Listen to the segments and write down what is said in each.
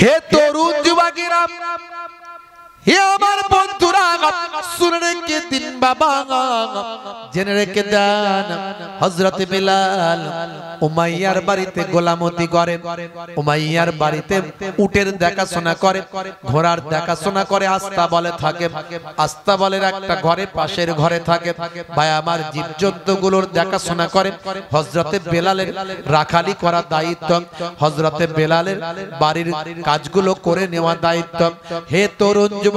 हे तोरू युवा गिरा হে আমার বন্ধুরা শুনে রেখে দিন বাবা জেনে রেখে দেন হজরত বিলাল উমাইয়ার বাড়িতে গোলামতি করে উমাইয়ার বাড়িতে উটের দেখাশোনা করে ঘোড়ার দেখাশোনা করে আস্তা বলে থাকে আস্তা বলের একটা ঘরে পাশের ঘরে থাকে ভাই আমার জীবজন্তুগুলোর দেখাশোনা করে হজরতে বেলালের রাখালি করা দায়িত্ব হজরতে বেলালের বাড়ির কাজগুলো করে নেওয়া দায়িত্ব হে তরুণ যুব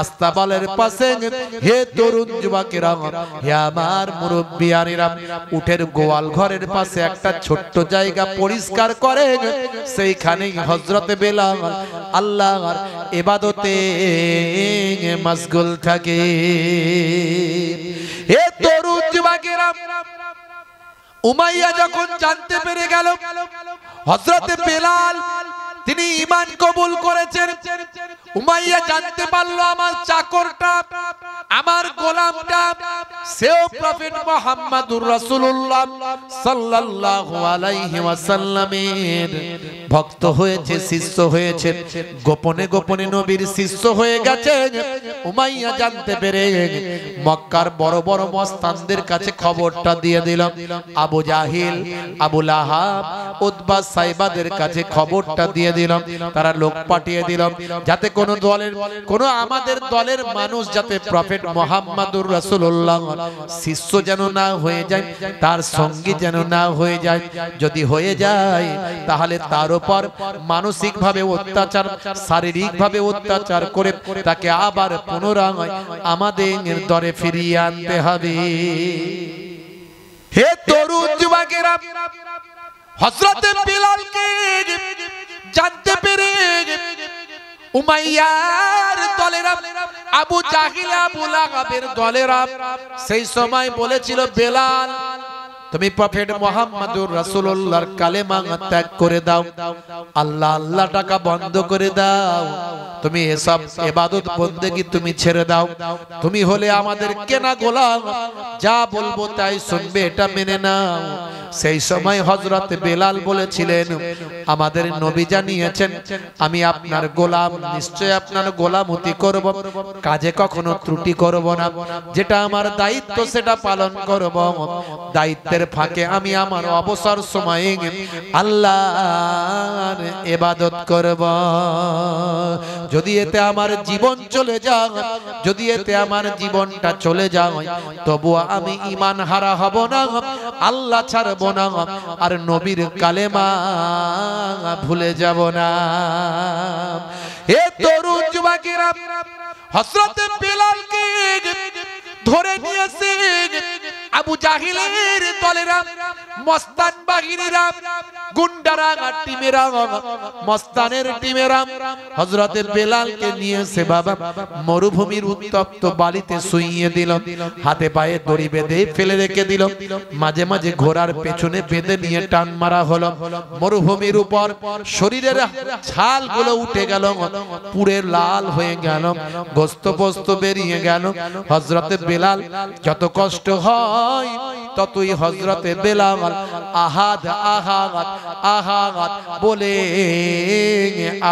আস্তাবালের পাশে হে তরুণ যুবকেরা হে আমার মুরব্বিয়ানিরা উঠের গোয়াল ঘরের পাশে একটা ছোট্ট জায়গা পরিষ্কার করে সেইখানেই হজরতে বেলাল আল্লাহর এবাদতে মশগুল থাকে হে তরুণ যুবকেরা উমাইয়া যখন জানতে পেরে গেল হজরতে বেলাল তিনি ইমান কবুল করেছেন উমাইয়া জানতে পারলো আমার চাকরটা আমার গোলামটা সেও প্রফিট মোহাম্মদুর রাসূলুল্লাহ সাল্লাল্লাহু আলাইহি ওয়াসাল্লামের ভক্ত হয়েছে শিষ্য হয়েছে গোপনে গোপনে নবীর শিষ্য হয়ে গেছে উমাইয়া জানতে পেরে মক্কার বড় বড় মস্তানদের কাছে খবরটা দিয়ে দিলাম Abu Jahl Abu Lahab Utba সাইবাদের কাছে খবরটা দিয়ে দিলাম তারা লোক পাঠিয়ে দিলাম যাতে কোন দলের কোন আমাদের দলের মানুষ যাতে প্রফেট মোহাম্মদুর রাসুল্লাহ শিষ্য যেন না হয়ে যায় তার সঙ্গী যেন না হয়ে যায় যদি হয়ে যায় তাহলে তার উপর মানসিক ভাবে অত্যাচার শারীরিক ভাবে অত্যাচার করে তাকে আবার পুনরায় আমাদের দরে ফিরিয়ে আনতে হবে হে তরুণ যুবকেরা হজরত বিলালকে জানতে পেরে উমাইয়ার দলেরা আবু জাহিল আবু লাগাবের দলেরা সেই সময় বলেছিল বেলাল তুমি প্রফেট মোহাম্মদুর রাসূলুল্লাহর কালেমা ত্যাগ করে দাও আল্লাহ আল্লাহ টাকা বন্ধ করে দাও তুমি এসব ইবাদত বন্দেগি তুমি ছেড়ে দাও তুমি হলে আমাদের কেনা গোলাম যা বলবো তাই শুনবে এটা মেনে নাও সেই সময় হযরত বেলাল বলেছিলেন আমাদের নবী জানিয়েছেন আমি আপনার গোলাম নিশ্চয় আপনার গোলামতি করব কাজে কখনো ত্রুটি করব না যেটা আমার দায়িত্ব সেটা পালন করব দায়িত্ব নামাজের ফাঁকে আমি আমার অবসর সময়ে আল্লাহর এবাদত করব যদি এতে আমার জীবন চলে যায় যদি এতে আমার জীবনটা চলে যায় তবু আমি ইমান হারা হব না আল্লাহ ছাড়ব না আর নবীর কালেমা ভুলে যাব না এ তরুণ যুবকেরা হসরতে পেলাল কে ধরে নিয়েছে আবু জাহিলের দলেরা মস্তান বাহিনীরা গুন্ডারা টিমেরা মস্তানের টিমেরা হজরতের বেলালকে নিয়েছে বাবা মরুভূমির উত্তপ্ত বালিতে শুইয়ে দিল হাতে পায়ে দড়ি বেঁধে ফেলে রেখে দিল মাঝে মাঝে ঘোড়ার পেছনে বেঁধে নিয়ে টান মারা হলো মরুভূমির উপর শরীরের ছালগুলো উঠে গেল পুরে লাল হয়ে গেল গোস্ত বস্ত বেরিয়ে গেল হজরতে বেলাল যত কষ্ট হয় নয় ততই হজরতে বেলামাল আহাদ আহাদ আহাদ বলে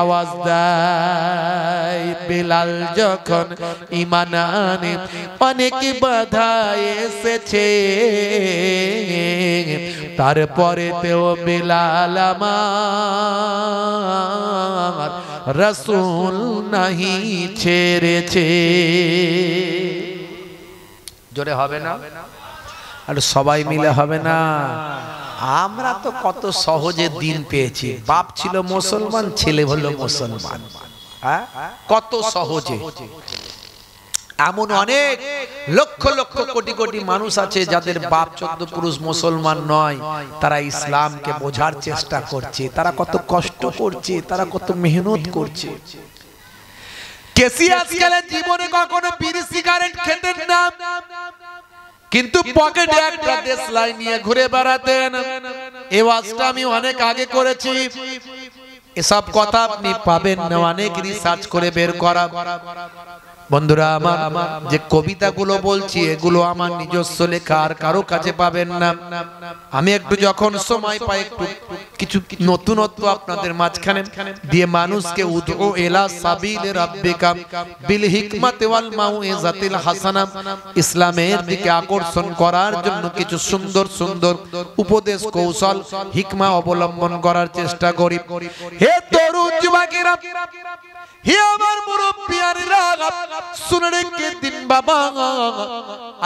আওয়াজ দেয় বেলাল যখন ইমান আনে অনেক বাধা এসেছে তারপরে তেও বেলাল আমার রসুল নাহি ছেড়েছে জোরে হবে না আর সবাই মিলে হবে না আমরা তো কত সহজে দিন পেয়েছি বাপ ছিল মুসলমান ছেলে হলো মুসলমান হ্যাঁ? কত সহজে এমন অনেক লক্ষ লক্ষ কোটি কোটি মানুষ আছে যাদের বাপ চোদ্দ পুরুষ মুসলমান নয় তারা ইসলামকে বোঝার চেষ্টা করছে তারা কত কষ্ট করছে তারা কত মেহনত করছে কেসি আজকালের জীবনে কখনো বিড়ি সিগারেট খেতেন না কিন্তু পকেটে একটা লাইন নিয়ে ঘুরে বেড়াতেন এ ওয়াজটা আমি অনেক আগে করেছি এসব কথা আপনি পাবেন না অনেক রিসার্চ করে বের করা বন্ধুরা আমার যে কবিতাগুলো বলছি এগুলো আমার নিজস্ব লেখা আর কারো কাছে পাবেন না আমি একটু যখন সময় পাই একটু কিছু নতুনত্ব আপনাদের মাঝখানে দিয়ে মানুষকে উদ্গো এলা সাবিল রাব্বিকা বিল হিকমাতে ওয়াল মাউইজাতিল হাসানা ইসলামের দিকে আকর্ষণ করার জন্য কিছু সুন্দর সুন্দর উপদেশ কৌশল হিকমা অবলম্বন করার চেষ্টা করি হে দরুদ যুবকেরা হে আমার মুরব্বিয়ারা শুনে রেখে দিন বাবা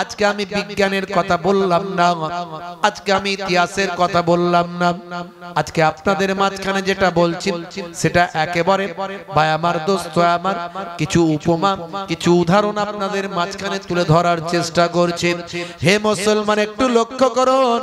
আজকে আমি বিজ্ঞানের কথা বললাম না আজকে আমি ইতিহাসের কথা বললাম না আজকে আপনাদের মাঝখানে যেটা বলছি সেটা একেবারে ভাই আমার দোস্ত আমার কিছু উপমা কিছু উদাহরণ আপনাদের মাঝখানে তুলে ধরার চেষ্টা করছি হে মুসলমান একটু লক্ষ্য করুন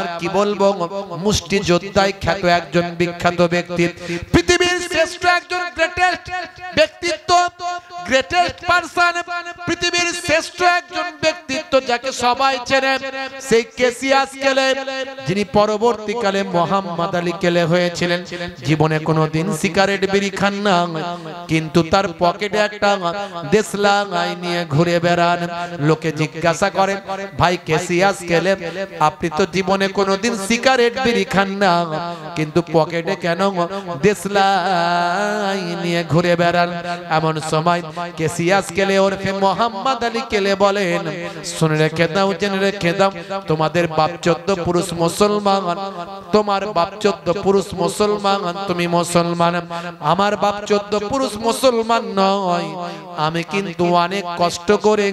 আমার কি বলবো মুষ্টি যোদ্ধায় খ্যাত একজন বিখ্যাত ব্যক্তি পৃথিবীর শ্রেষ্ঠ একজন গ্রেটেস্ট ব্যক্তিত্ব গ্রেটেস্ট পারসন পৃথিবীর শ্রেষ্ঠ একজন ব্যক্তিত্ব যাকে সবাই চেনে সেই কেসিয়াস কেলে যিনি পরবর্তীকালে মোহাম্মদ আলী কেলে হয়েছিলেন জীবনে কোনোদিন সিগারেট বিড়ি খান না কিন্তু তার পকেটে একটা দেশলা আই নিয়ে ঘুরে বেড়ান লোকে জিজ্ঞাসা করে ভাই কেসিয়াস কেলে আপনি তো জীবনে কোনোদিন সিগারেট বিড়ি খান না কিন্তু পকেটে কেন দেশলা নিয়ে ঘুরে বেড়ান এমন সময় কেসিয়াস কেলে ওরফে মোহাম্মদ আলী কেলে বলেন শুনে রেখে দাও জেনে রেখে দাও তোমাদের বাপ চোদ্দ পুরুষ মুসলমান তোমার বাপ চোদ্দ পুরুষ মুসলমান তুমি মুসলমান আমার বাপ চোদ্দ পুরুষ মুসলমান নয় আমি কিন্তু অনেক কষ্ট করে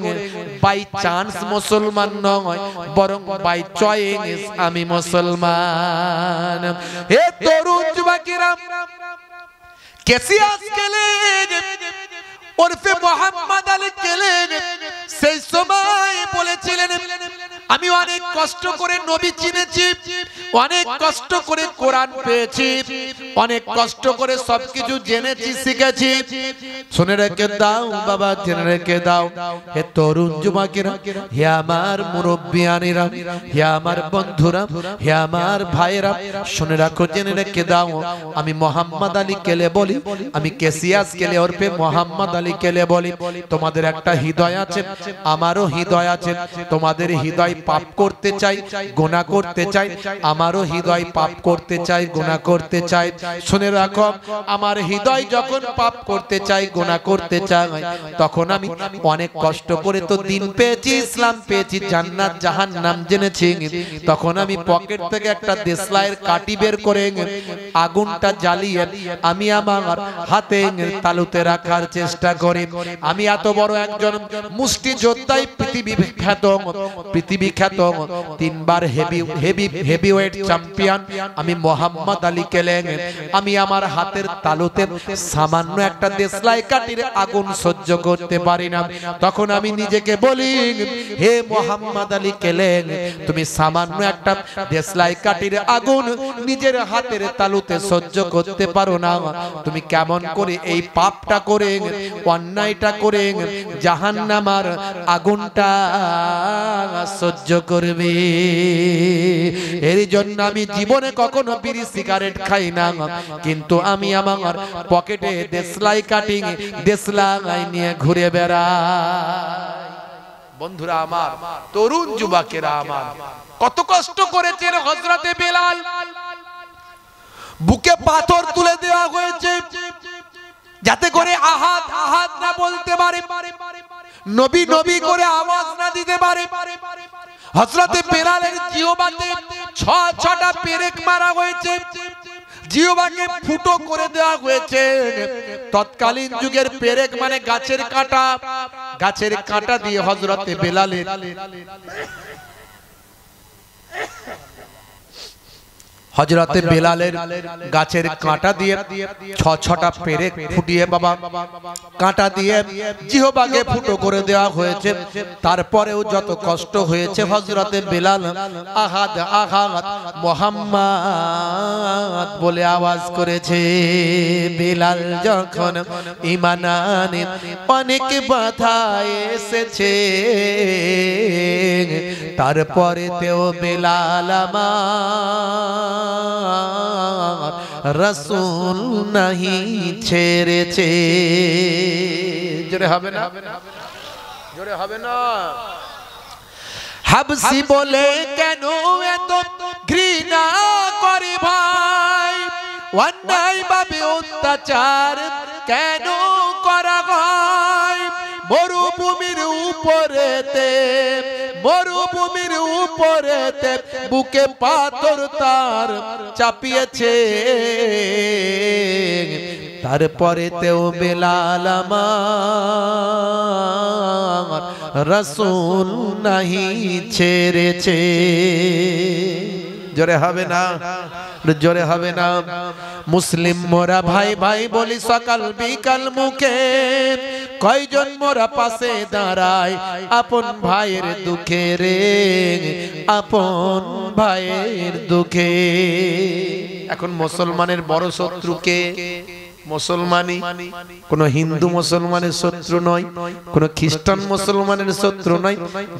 বাই চান্স মুসলমান নয় বরং বাই চয়েস আমি মুসলমান হে তরুণ যুবকেরা কেসিয়াস গেলেন ওরফে মোহাম্মদ আলী কেলেন সেই সময় বলেছিলেন আমি অনেক কষ্ট করে নবী চিনেছি অনেক কষ্ট করে কোরআন পেয়েছি অনেক কষ্ট করে সবকিছু জেনেছি শিখেছি শুনে রেখে দাও বাবা জেনে রেখে দাও হে তরুণ যুবকেরা হে আমার মুরব্বিয়ানিরা হে আমার বন্ধুরা হে আমার ভাইরা শুনে রাখো জেনে রেখে দাও আমি মোহাম্মদ আলী কেলে বলি আমি কেসিয়াস কেলে ওরফে মোহাম্মদ আলী কেলে বলি তোমাদের একটা হৃদয় আছে আমারও হৃদয় আছে তোমাদের হৃদয় পাপ করতে চাই গোনা করতে চাই আমারও হৃদয় পাপ করতে চাই গোনা করতে চাই শুনে রাখো আমার হৃদয় যখন পাপ করতে চাই গোনা করতে চাই তখন আমি অনেক কষ্ট করে তো দিন পেয়েছি ইসলাম পেয়েছি জান্নাত জাহান নাম জেনেছি তখন আমি পকেট থেকে একটা দেশলাইয়ের কাটি বের করে আগুনটা জ্বালিয়ে আমি আমার হাতে তালুতে রাখার চেষ্টা করি আমি এত বড় একজন মুষ্টি যোদ্ধাই পৃথিবী বিখ্যাত পৃথিবী বিখ্যাত তিনবার হেভি হেভি হেভিওয়েট চ্যাম্পিয়ন আমি মোহাম্মদ আলী কেলেন আমি আমার হাতের তালুতে সামান্য একটা দেশলাই কাটির আগুন সহ্য করতে পারি না তখন আমি নিজেকে বলি হে মোহাম্মদ আলী কেলেন তুমি সামান্য একটা দেশলাই কাটির আগুন নিজের হাতের তালুতে সহ্য করতে পারো না তুমি কেমন করে এই পাপটা করে অন্যায়টা করে জাহান্নামার আগুনটা সহ্য সাহায্য করবে এর জন্য আমি জীবনে কখনো বিড়ি সিগারেট খাই না কিন্তু আমি আমার পকেটে দেশলাই কাটিং দেশলাই নিয়ে ঘুরে বেড়াই বন্ধুরা আমার তরুণ যুবকেরা আমার কত কষ্ট করেছে হজরতে বেলাল বুকে পাথর তুলে দেওয়া হয়েছে যাতে করে আহাত আহাত না বলতে পারে নবী নবী করে আওয়াজ না দিতে পারে হজরতে পেরালের জিওবাতে ছ ছটা পেরেক মারা হয়েছে জিওবাকে ফুটো করে দেওয়া হয়েছে তৎকালীন যুগের পেরেক মানে গাছের কাটা গাছের কাটা দিয়ে হজরতে বেলালের হজরতে বেলালের গাছের কাঁটা দিয়ে ছ ছটা পেরে ফুটিয়ে বাবা কাঁটা দিয়ে জিহবাগে ফুটো করে দেওয়া হয়েছে তারপরেও যত কষ্ট হয়েছে হজরতে বেলাল আহাদ আহাদ মোহাম্মদ বলে আওয়াজ করেছে বেলাল যখন ইমানানে অনেক বাধা এসেছে তারপরে তেও বেলাল আমার রসুন নাহি ছেড়েছে জোরে হবে না জোরে হবে না হাবসি বলে কেন এত ঘৃণা করে ভাই অন্যায় ভাবে অত্যাচার কেন করা হয় মরুভূমির উপরেতে মরুভূমির উপরেতে বুকে পাথর তার চাপিয়েছে তারপরে তেও আমার রসুন নাহি ছেড়েছে জোরে হবে না জোরে হবে না মুসলিম মোরা ভাই ভাই বলি সকাল বিকাল মুখে কয়জন মোরা পাশে দাঁড়ায় আপন ভাইয়ের দুঃখে রে আপন ভাইয়ের দুঃখে এখন মুসলমানের বড় শত্রুকে মুসলমানই কোন হিন্দু মুসলমানের শত্রু নয় কোন খ্রিস্টান মুসলমানের শত্রু নয়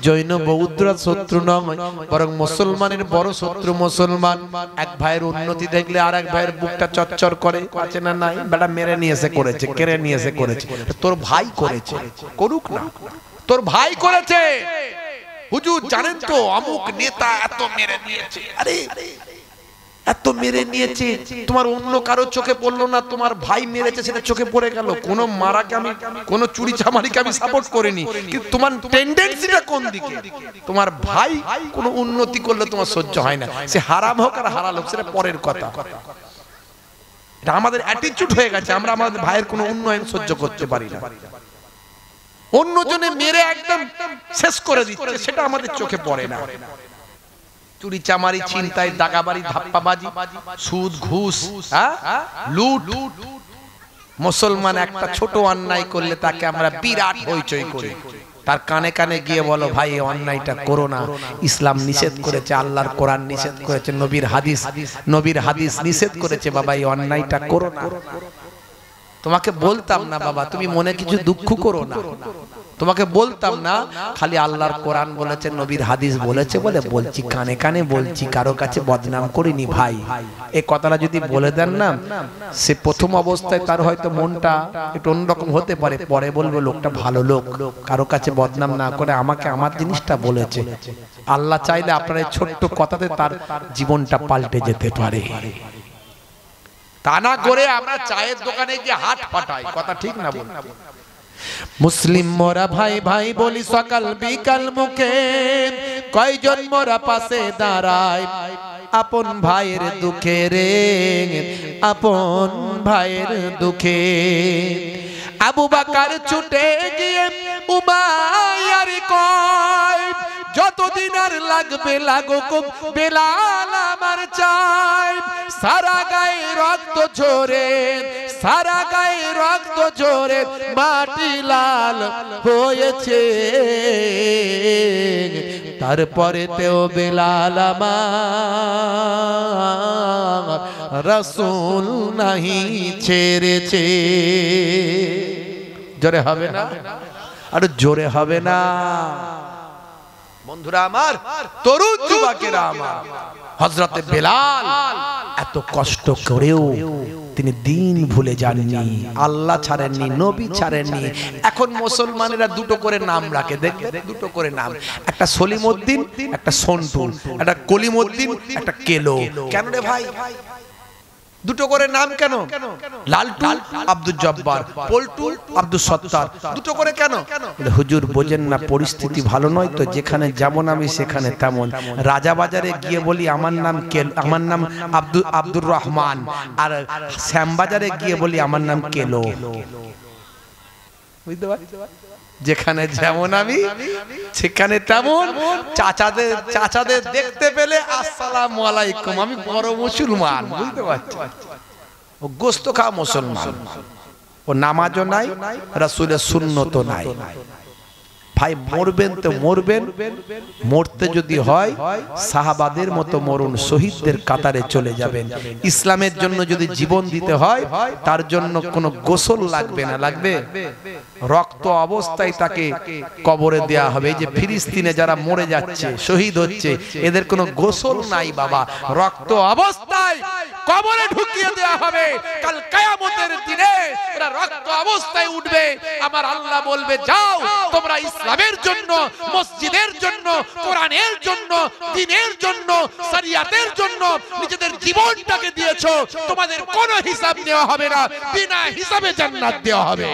জৈন বৌদ্ধরা শত্রু নয় বরং মুসলমানের বড় শত্রু মুসলমান এক ভাইয়ের উন্নতি দেখলে আর এক ভাইয়ের বুকটা চচ্চর করে আছে না নাই বেটা মেরে এসে করেছে কেড়ে এসে করেছে তোর ভাই করেছে করুক না তোর ভাই করেছে হুজুর জানেন তো অমুক নেতা এত মেরে নিয়েছে আরে এত মেরে নিয়েছে তোমার অন্য কারো চোখে পড়লো না তোমার ভাই মেরেছে সেটা চোখে পড়ে গেল কোনো মারাকে আমি কোনো চুরি চামারিকে আমি সাপোর্ট করিনি কিন্তু তোমার টেন্ডেন্সিটা কোন দিকে তোমার ভাই কোনো উন্নতি করলে তোমার সহ্য হয় না সে হারাম হোক আর হারাল হোক সেটা পরের কথা এটা আমাদের অ্যাটিটিউড হয়ে গেছে আমরা আমাদের ভাইয়ের কোনো উন্নয়ন সহ্য করতে পারি না অন্যজনে মেরে একদম শেষ করে দিচ্ছে সেটা আমাদের চোখে পড়ে না চুরি চামারি চিন্তায় দাগাবাড়ি ধাপ্পাবাজি সুদ ঘুষ হ্যাঁ? হ্যাঁ? লুট মুসলমান একটা ছোট অন্যায় করলে তাকে আমরা বিরাট হইচই করি তার কানে কানে গিয়ে বলো ভাই এই অন্যায়টা করো না ইসলাম নিষেধ করেছে আল্লাহর কোরআন নিষেধ করেছে নবীর হাদিস নবীর হাদিস নিষেধ করেছে বাবা এই অন্যায়টা করো না তোমাকে বলতাম না বাবা তুমি মনে কিছু দুঃখ করো না তোমাকে বলতাম না খালি আল্লাহর কোরআন বলেছে নবীর হাদিস বলেছে বলে বলছি কানে কানে বলছি কারো কাছে বদনাম করিনি ভাই এই কথাটা যদি বলে দেন না সে প্রথম অবস্থায় তার হয়তো মনটা একটু অন্যরকম হতে পারে পরে বলবে লোকটা ভালো লোক কারো কাছে বদনাম না করে আমাকে আমার জিনিসটা বলেছে আল্লাহ চাইলে আপনার এই ছোট্ট কথাতে তার জীবনটা পাল্টে যেতে পারে তা না করে আমরা চায়ের দোকানে গিয়ে হাত পাঠাই কথা ঠিক না বল মুসলিম মোরা ভাই ভাই বলি সকাল বিকাল মুখে কয়জন মোরা পাশে দাঁড়ায় আপন ভাইয়ের দুঃখে রে আপন ভাইয়ের দুঃখে আবু বাকার ছুটে গিয়ে উমায়ার কয় যতদিন আর লাগবে লাগুক বেলাল আমার চাই সারা গায়ে রক্ত ঝরে সারা গায়ে রক্ত ঝরে মাটি লাল হয়েছে তারপরে তেও বেলাল রসুল নাহি ছেড়েছে জোরে হবে না আর জোরে হবে না বন্ধুরা আমার তরুণ যুবকেরা আমার হজরতে বেলাল এত কষ্ট করেও তিনি দিন ভুলে যাননি আল্লাহ ছাড়েননি নবী ছাড়েননি এখন মুসলমানেরা দুটো করে নাম রাখে দেখবে দুটো করে নাম একটা উদ্দিন একটা সন্টু একটা উদ্দিন একটা কেলো কেন রে ভাই দুটো করে নাম কেন লালটু আব্দুল জব্বার পল্টু আব্দুল সত্তার দুটো করে কেন হুজুর বোঝেন না পরিস্থিতি ভালো নয় তো যেখানে যেমন আমি সেখানে তেমন রাজা বাজারে গিয়ে বলি আমার নাম কেল আমার নাম আব্দুল আব্দুর রহমান আর শ্যামবাজারে গিয়ে বলি আমার নাম কেলো বুঝতে পারছি যেখানে যেমন আমি সেখানে তেমন চাচাদের চাচাদের দেখতে পেলে আসসালাম আলাইকুম আমি বড় মুসলমান বুঝতে পারছি ও গোস্ত খা মুসলমান ও নামাজও নাই রাসুলের শূন্যত নাই ভাই মরবেন তো মরবেন মরতে যদি হয় সাহাবাদের মতো মরুন শহীদদের কাতারে চলে যাবেন ইসলামের জন্য যদি জীবন দিতে হয় তার জন্য কোনো গোসল লাগবে না লাগবে রক্ত অবস্থায় তাকে কবরে দেয়া হবে যে ফিলিস্তিনে যারা মরে যাচ্ছে শহীদ হচ্ছে এদের কোনো গোসল নাই বাবা রক্ত অবস্থায় কবরে ঢুকিয়ে দেয়া হবে কাল কিয়ামতের দিনে এরা রক্ত অবস্থায় উঠবে আমার আল্লাহ বলবে যাও তোমরা ইসলাম ইসলামের জন্য মসজিদের জন্য কোরআনের জন্য দিনের জন্য সারিয়াতের জন্য নিজেদের জীবনটাকে দিয়েছো তোমাদের কোনো হিসাব নেওয়া হবে না বিনা হিসাবে জান্নাত দেওয়া হবে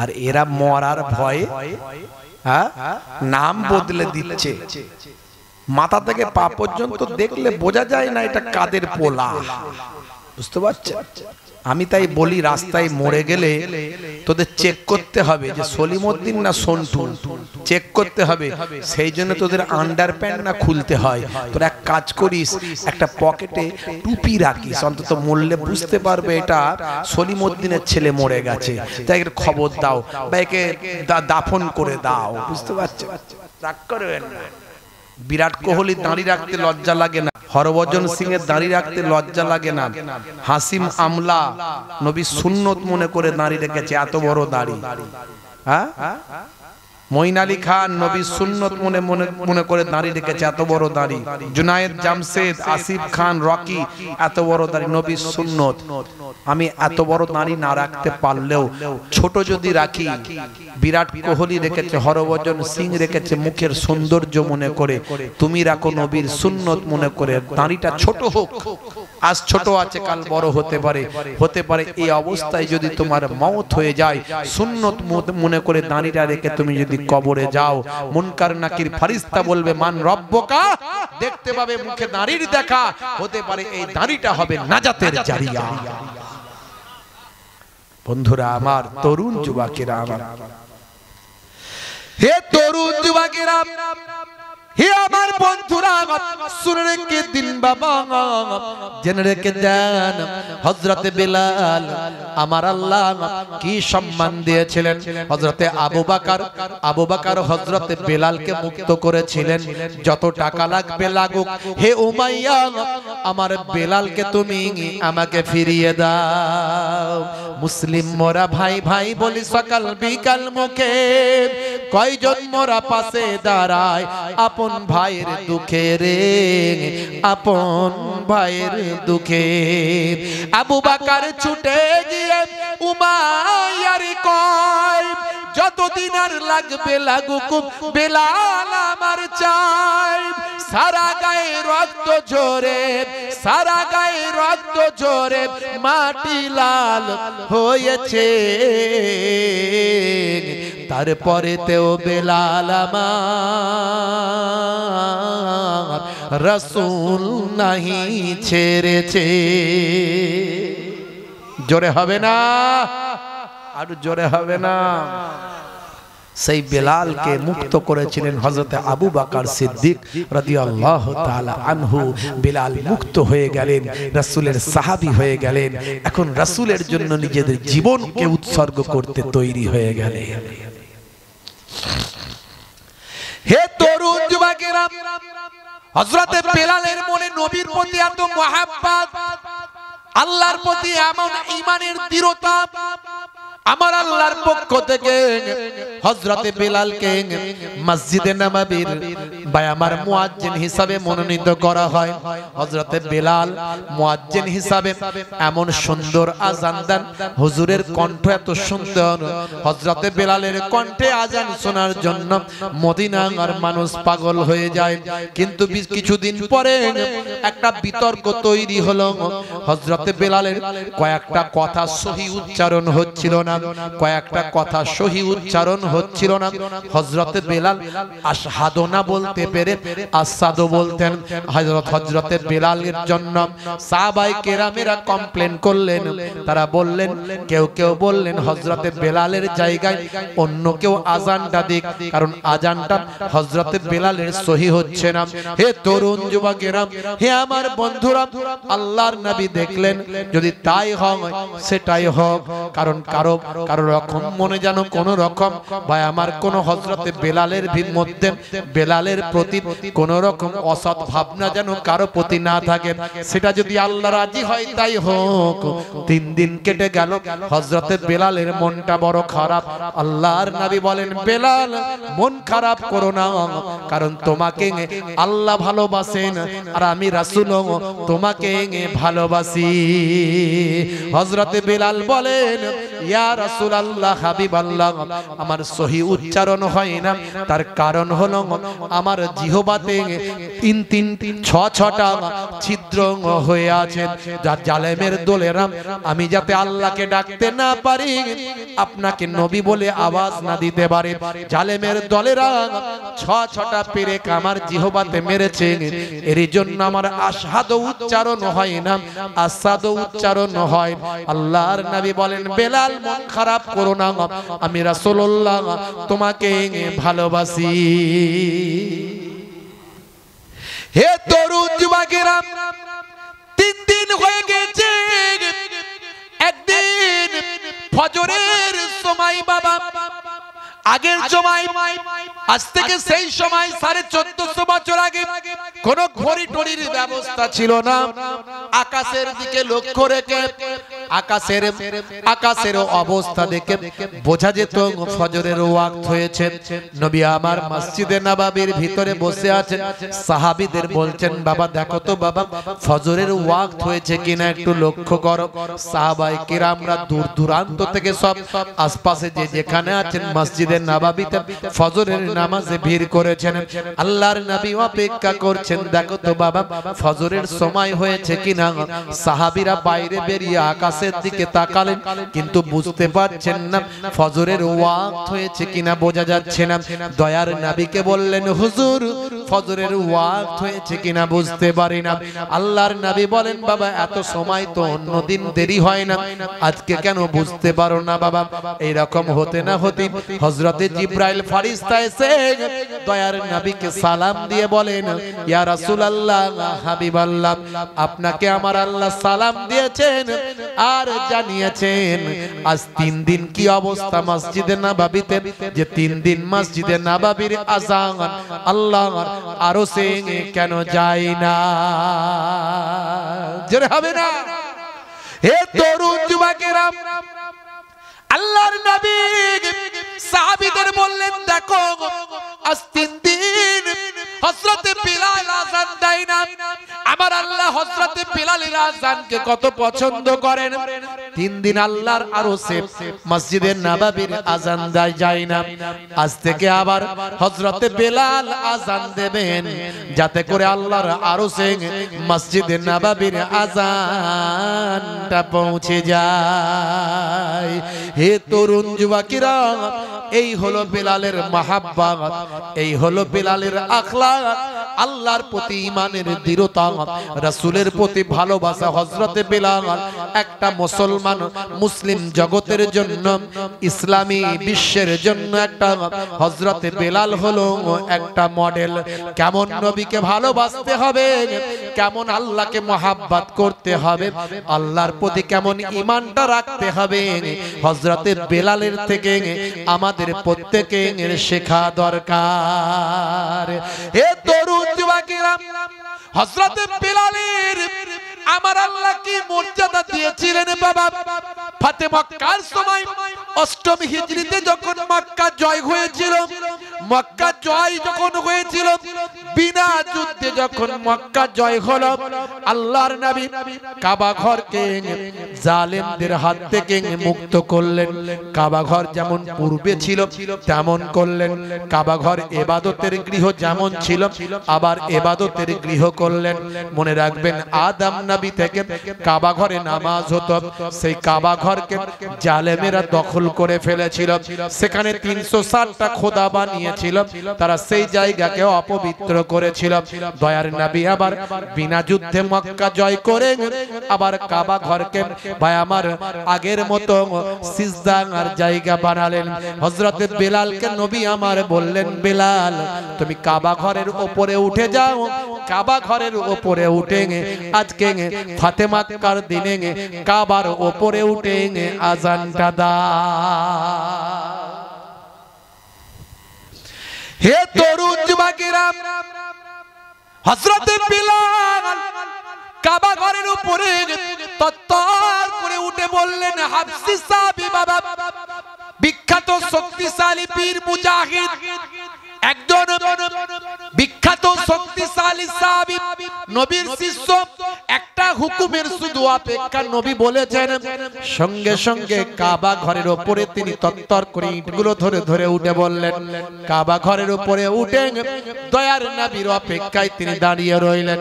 আর এরা মরার ভয়ে হ্যাঁ, নাম বদলে দিচ্ছে মাথা থেকে পা পর্যন্ত দেখলে বোঝা যায় না এটা কাদের পোলা বুঝতে পারছেন আমি তাই বলি রাস্তায় মরে গেলে তোদের চেক করতে হবে যে সলিমুদ্দিন না সন্টু চেক করতে হবে সেই জন্য তোদের আন্ডার প্যান্ট না খুলতে হয় তোরা এক কাজ করিস একটা পকেটে টুপি রাখিস অন্তত মূল্যে বুঝতে পারবে এটা সলিমুদ্দিনের ছেলে মরে গেছে তাই এর খবর দাও বা একে দাফন করে দাও বুঝতে পারছো রাগ করবেন না বিরাট কোহলি দাঁড়ি রাখতে লজ্জা লাগে না হরভজন সিং এর দাঁড়িয়ে রাখতে লজ্জা লাগে না হাসিম আমলা নবী সুন্নত মনে করে দাঁড়িয়ে রেখেছে এত বড় দাঁড়ি হ্যাঁ মঈন আলী খান নবী সুন্নত মনে মনে মনে করে দাঁড়িয়ে রেখেছে এত বড় দাঁড়ি জুনায়েদ জামশেদ আসিফ খান রকি এত বড় দাঁড়ি নবী সুন্নত আমি এত বড় দাঁড়ি না রাখতে পারলেও ছোট যদি রাখি বিরাট কোহলি রেখেছে হরভজন সিং রেখেছে মুখের সৌন্দর্য মনে করে তুমি রাখো নবীর সুন্নত মনে করে দাঁড়িটা ছোট হোক আজ ছোট আছে কাল বড় হতে পারে হতে পারে এই অবস্থায় যদি তোমার মত হয়ে যায় সুন্নত মনে করে দাঁড়িয়ে রেখে তুমি যদি কবরে যাও মুনকার নাকির ফারিস্তা বলবে মান রব্বকা দেখতে পাবে মুখে দাঁড়ির দেখা হতে পারে এই দাঁড়িটা হবে নাজাতের জারিয়া বন্ধুরা আমার তরুণ যুবকেরা আমার হে তরুণ যুবকেরা হে আমার বন্ধুরা শুনে রেখে দিন বাবা জেনে রেখে দেন হজরত বেলাল আমার আল্লাহ কি সম্মান দিয়েছিলেন হজরতে আবু বাকার আবু বাকার হজরত বেলালকে মুক্ত করেছিলেন যত টাকা লাগবে লাগুক হে উমাইয়া আমার বেলালকে তুমি আমাকে ফিরিয়ে দাও মুসলিম মোরা ভাই ভাই বলি সকাল বিকাল মুখে কয়জন মোরা পাশে দাঁড়ায় আপন ভাইয়ের দুঃখে রে আপন ভাইয়ের দুঃখে আবু বাকার ছুটে গিয়ে উমায়ার কয় যতদিন আর লাগবে লাগুক বেলাল আমার চাই সারা গায়ে রক্ত জোরে সারা গায়ে রক্ত জোরে মাটি লাল হয়েছে তারপরে তেও বেলাল আমার রসুল নাহি ছেড়েছে জোরে হবে না আর জোরে হবে না সেই বেলালকে মুক্ত করেছিলেন হজরত আবু বাকার সিদ্দিক রাদিয়াল্লাহ তাআলা আনহু বেলাল মুক্ত হয়ে গেলেন রসুলের সাহাবি হয়ে গেলেন এখন রসুলের জন্য নিজেদের জীবনকে উৎসর্গ করতে তৈরি হয়ে গেলেন হে তরুণ যুবকেরা হযরতে বেলালের মনে নবীর প্রতি এত মহাব্বাত আল্লাহর প্রতি এমন ইমানের দৃঢ়তা আমার আল্লাহর পক্ষ থেকে হজরতে বেলালকে মসজিদে নামাবির বা আমার মুয়াজ্জিন হিসাবে মনোনীত করা হয় হজরতে বেলাল মুয়াজ্জিন হিসাবে এমন সুন্দর আজান দেন হুজুরের কণ্ঠ এত সুন্দর হজরতে বেলালের কণ্ঠে আজান শোনার জন্য মদিনার মানুষ পাগল হয়ে যায় কিন্তু কিছুদিন পরে একটা বিতর্ক তৈরি হলো হজরতে বেলালের কয়েকটা কথা সহি উচ্চারণ হচ্ছিল না না কয়েকটা কথা সহি উচ্চারণ হচ্ছিল না হজরত বেলাল আসাদো বলতে পেরে আসাদো বলতেন হজরত হজরতে বেলালের জন্য সাবাই কেরামেরা কমপ্লেন করলেন তারা বললেন কেউ কেউ বললেন হজরতে বেলালের জায়গায় অন্য কেউ আজানটা দিক কারণ আজানটা হজরতে বেলালের সহি হচ্ছে না হে তরুণ যুবকেরা হে আমার বন্ধুরা আল্লাহর নবী দেখলেন যদি তাই হয় সেটাই হোক কারণ কারো কারো রকম মনে যেন কোন রকম ভাই আমার কোন হজরতে বেলালের মধ্যে বেলালের প্রতি কোন রকম অসৎ ভাবনা যেন কারো প্রতি না থাকে সেটা যদি আল্লাহ রাজি হয় তাই হোক তিন দিন কেটে গেল হজরতে বেলালের মনটা বড় খারাপ আল্লাহর নাবি বলেন বেলাল মন খারাপ করো না কারণ তোমাকে আল্লাহ ভালোবাসেন আর আমি রাসুল তোমাকে ভালোবাসি হজরত বিলাল বলেন ইয়া রাসুল আল্লাহ হাবিব আল্লাহ আমার সহি উচ্চারণ হয় না তার কারণ হলো আমার জিহবাতে তিন তিন ছ ছটা ছিদ্র হয়ে আছে যা জালেমের দোলেরাম আমি যাতে আল্লাহকে ডাকতে না পারি আপনাকে নবী বলে আওয়াজ না দিতে পারে জালেমের দলেরা ছ ছটা পেরে আমার জিহবাতে মেরেছে এর জন্য আমার আসাদ উচ্চারণ হয় না আসাদ উচ্চারণ হয় আল্লাহর নবী বলেন বেলাল মন খারাপ করো না আমি রাসূলুল্লাহ তোমাকে ভালোবাসি হে তরুণ যুবকেরা তিন দিন হয়ে গেছে একদিন ফজরের সময় বাবা আগের জমায় আজ থেকে সেই সময় সাড়ে চোদ্দশো বছর আগে কোন ঘড়ি টড়ির ব্যবস্থা ছিল না আকাশের দিকে লক্ষ্য রেখে আকাশের আকাশের অবস্থা দেখে বোঝা যেত ফজরের ওয়াক্ত হয়েছে নবী আমার মসজিদে নবাবির ভিতরে বসে আছে সাহাবিদের বলছেন বাবা দেখো তো বাবা ফজরের ওয়াক্ত হয়েছে কিনা একটু লক্ষ্য করো সাহাবাই কিরামরা দূর দূরান্ত থেকে সব আশপাশে যে যেখানে আছেন মসজিদে নাবাবিতে ফজরের নামাজে ভিড় করেছেন আল্লাহর নবী অপেক্ষা করছেন দেখো তো বাবা ফজরের সময় হয়েছে কিনা সাহাবিরা বাইরে বেরিয়ে আকাশের দিকে তাকালেন কিন্তু বুঝতে পারছেন না ফজরের ওয়াক্ত হয়েছে কিনা বোঝা যাচ্ছে না দয়ার নবীকে বললেন হুজুর ফজরের ওয়াক্ত হয়েছে কিনা বুঝতে পারি না আল্লাহর নবী বলেন বাবা এত সময় তো অন্যদিন দেরি হয় না আজকে কেন বুঝতে পারো না বাবা এইরকম হতে না হতে হজরত হজরতে জিব্রাইল ফারিস্তা এসে দয়ার নবীকে সালাম দিয়ে বলেন ইয়া রাসূলুল্লাহ হাবিবাল্লাহ আপনাকে আমার আল্লাহ সালাম দিয়েছেন আর জানিয়েছেন আজ তিন দিন কি অবস্থা মসজিদে নববীতে যে তিন দিন মসজিদে নববীর আযান আল্লাহ আর ওসে কেন যায় না জোরে হবে না হে তরুণ যুবকেরা আল্লাহর নবী সাহাবীদের বললেন দেখো আজ তিন দিন হযরত বিলাল আযান দেয় না আমার আল্লাহ হজরতে বিলালের আজানকে কত পছন্দ করেন তিন দিন আল্লাহর আরো সেফ মসজিদের নাবাবির আজান দেয় যায় না আজ থেকে আবার হজরতে বেলাল আজান দেবেন যাতে করে আল্লাহর আরো সিং মসজিদের নাবাবির আজানটা পৌঁছে যায় হে তরুণ যুবকেরা এই হলো বেলালের মাহাব্বাত এই হলো বেলালের আখলা আল্লাহর প্রতি ইমানের দৃঢ়তা রাসুলের প্রতি ভালোবাসা হজরতে বেলাল একটা মুসলমান মুসলিম জগতের জন্য ইসলামী বিশ্বের জন্য একটা হজরতে বেলাল হলো একটা মডেল কেমন নবীকে ভালোবাসতে হবে কেমন আল্লাহকে মহাব্বাত করতে হবে আল্লাহর প্রতি কেমন ইমানটা রাখতে হবে হজরতে বেলালের থেকে আমাদের প্রত্যেকে শেখা দরকার এ তরুণ যুবাকিরাম হজরতে বেলালের আমার আল্লাহ কি মর্যাদা দিয়েছিলেন বাবা ফাতে মক্কার সময় অষ্টম হিজরিতে যখন মক্কা জয় হয়েছিল মক্কা জয় যখন হয়েছিল বিনা যুদ্ধে যখন মক্কা জয় হল আল্লাহর নবী কাবা ঘরকে জালেমদের হাত থেকে মুক্ত করলেন কাবা ঘর যেমন পূর্বে ছিল তেমন করলেন কাবা ঘর এবাদতের গৃহ যেমন ছিল আবার এবাদতের গৃহ করলেন মনে রাখবেন আদাম নবী নবী থেকে কাবা ঘরে নামাজ হতো সেই কাবা ঘরকে জালেমেরা দখল করে ফেলেছিল সেখানে তিনশো ষাটটা খোদা বানিয়েছিল তারা সেই জায়গাকে অপবিত্র করেছিল দয়ার নবী আবার বিনা যুদ্ধে মক্কা জয় করে আবার কাবা ঘরকে ভাই আমার আগের মতো সিজদাঙ্গার জায়গা বানালেন হজরতে বেলালকে নবী আমার বললেন বেলাল তুমি কাবা ঘরের ওপরে উঠে যাও কাবা ঘরের ওপরে উঠে আজকে ফাতেমাক্কার দিনে কাবার ওপরে উঠে আজান হে তরুণ বিলাল কাবা ঘরের উপরে তত্তর করে উঠে বললেন বাবা বিখ্যাত শক্তিশালী পীর মুজাহিদ একজন বিখ্যাত শক্তিশালী নবীর শিষ্য একটা হুকুমের শুধু অপেক্ষা নবী বলেছেন সঙ্গে সঙ্গে কাবা ঘরের ওপরে তিনি তত্তর করে ইটগুলো ধরে ধরে উঠে বললেন কাবা ঘরের উপরে উঠে দয়ার অপেক্ষায় তিনি দাঁড়িয়ে রইলেন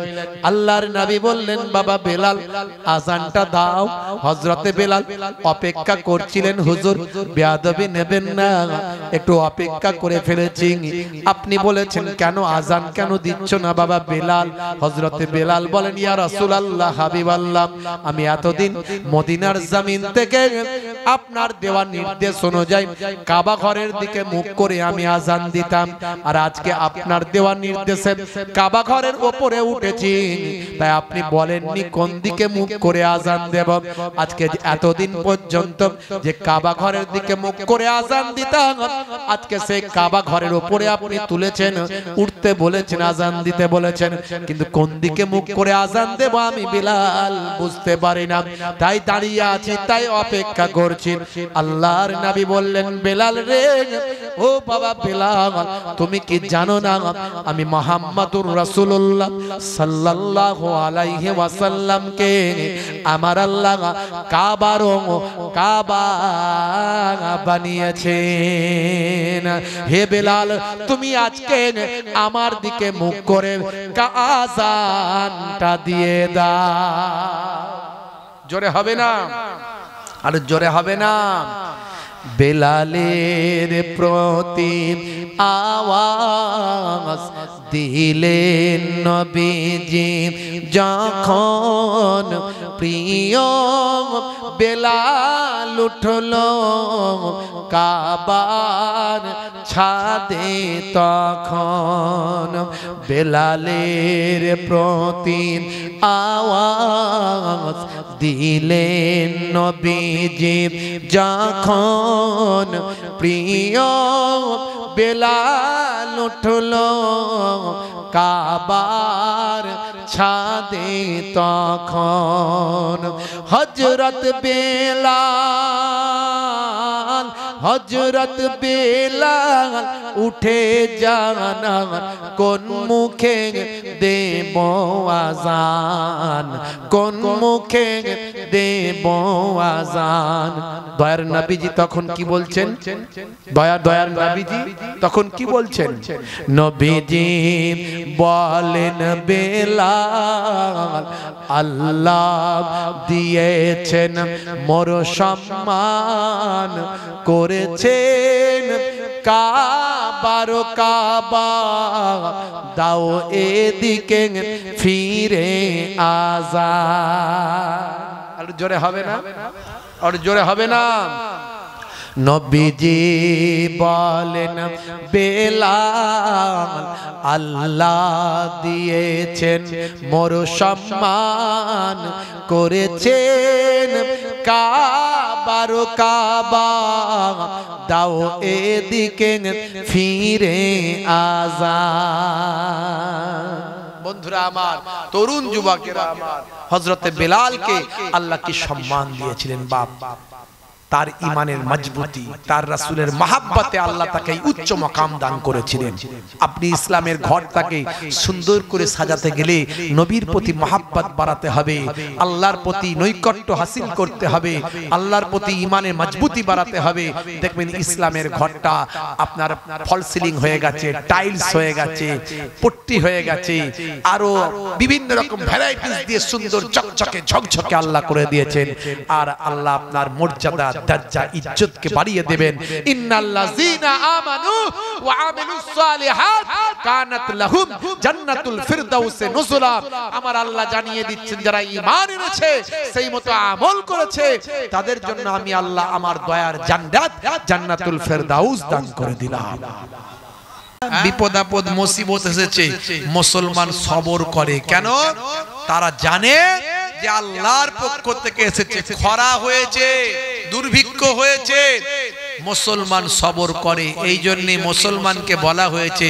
আল্লাহর বললেন বাবা বেলাল আজানটা দাও বেলাল অপেক্ষা করছিলেন হুজুর বেয়াদবি নেবেন না একটু অপেক্ষা করে ফেলেছি আপনি বলেছেন কেন আজান কেন দিচ্ছ না বাবা বেলাল হজরতে বেলাল বলেন ইয়ার রাসুল আল্লাহ হাবিব আল্লাহ আমি এতদিন মদিনার জামিন থেকে আপনার দেওয়া নির্দেশ অনুযায়ী কাবা ঘরের দিকে মুখ করে আমি আজান দিতাম আর আজকে আপনার দেওয়া নির্দেশে কাবা ঘরের ওপরে উঠেছি তাই আপনি বলেননি কোন দিকে মুখ করে আজান দেব আজকে এতদিন পর্যন্ত যে কাবা ঘরের দিকে মুখ করে আজান দিতাম আজকে সেই কাবা ঘরের ওপরে আপনি তুলেছেন উঠতে বলেছেন আজান দিতে বলেছেন কিন্তু কোন দিকে মুখ করে আজান দেব আমি বিলাল বুঝতে পারি না তাই দাঁড়িয়ে আছি তাই অপেক্ষা করছি আল্লাহর নবী বললেন বেলাল রে ও বাবা বেলাল তুমি কি জানো না আমি মোহাম্মদুর রাসূলুল্লাহ সাল্লাল্লাহু আলাইহি ওয়াসাল্লাম কে আমার আল্লাহ কাবার ও কাবা বানিয়েছেন হে বেলাল তুমি আজকে আমার দিকে মুখ করে কাজানটা দিয়ে দা জোরে হবে না আর জোরে হবে না বেলালের প্রতি আওয়াজ দিলেন নবীজি যখন প্রিয় বেলা উঠল কাবার ছাদে তখন বেলালের প্রতি আওয়াজ দিলেন নবীজি যখন প্রিয় বেলাল লুঠল কাবার ছাদে তখন হজরত বেলা হজরত বেলাল উঠে জানা কোন মুখে দেব আজান কোন মুখে দেব আজান দয়ার নাবিজি তখন কি বলছেন দয়া দয়ার নাবিজি তখন কি বলছেন নবীজি বলেন বেলা আল্লাহ দিয়েছেন মোর সম্মান করেছেন কাবার কাবা দাও এদিকে ফিরে আজা আর জোরে হবে না আর জোরে হবে না নবীজি বলেন বেলাল আল্লাহ দিয়েছেন মোর সম্মান করেছেন কাবার কাবা দাও এদিকে ফিরে আজা বন্ধুরা আমার তরুণ যুবকেরা হযরতে হজরতে বেলালকে আল্লাহ কি সম্মান দিয়েছিলেন বাপ বাপ তার ইমানের মজবুতি তার রাসুলের মাহাব্বাতে আল্লাহ তাকে উচ্চ মকাম দান করেছিলেন আপনি ইসলামের ঘরটাকে সুন্দর করে সাজাতে গেলে নবীর প্রতি মাহাব্বাত বাড়াতে হবে আল্লাহর প্রতি নৈকট্য হাসিল করতে হবে আল্লাহর প্রতি ইমানের মজবুতি বাড়াতে হবে দেখবেন ইসলামের ঘরটা আপনার ফল সিলিং হয়ে গেছে টাইলস হয়ে গেছে পট্টি হয়ে গেছে আরো বিভিন্ন রকম ভ্যারাইটিস দিয়ে সুন্দর চকচকে ঝকঝকে আল্লাহ করে দিয়েছেন আর আল্লাহ আপনার মর্যাদা বাড়িয়ে আমানু ওয়া আমিলুস সালিহাত কানাত লাহুম জান্নাতুল ফিরদাউসে নুজুলা আমার আল্লাহ জানিয়ে দিচ্ছেন যারা ঈমান এনেছে সেই মতো আমল করেছে তাদের জন্য আমি আল্লাহ আমার দয়ার জান্নাত জান্নাতুল ফিরদাউস দান করে দিলাম বিপদ আপদ মুসিবত এসেছে মুসলমান সবর করে কেন তারা জানে যে আল্লাহর পক্ষ থেকে এসেছে খরা হয়েছে দুর্ভিক্ষ হয়েছে মুসলমান সবর করে এই জন্যে মুসলমানকে বলা হয়েছে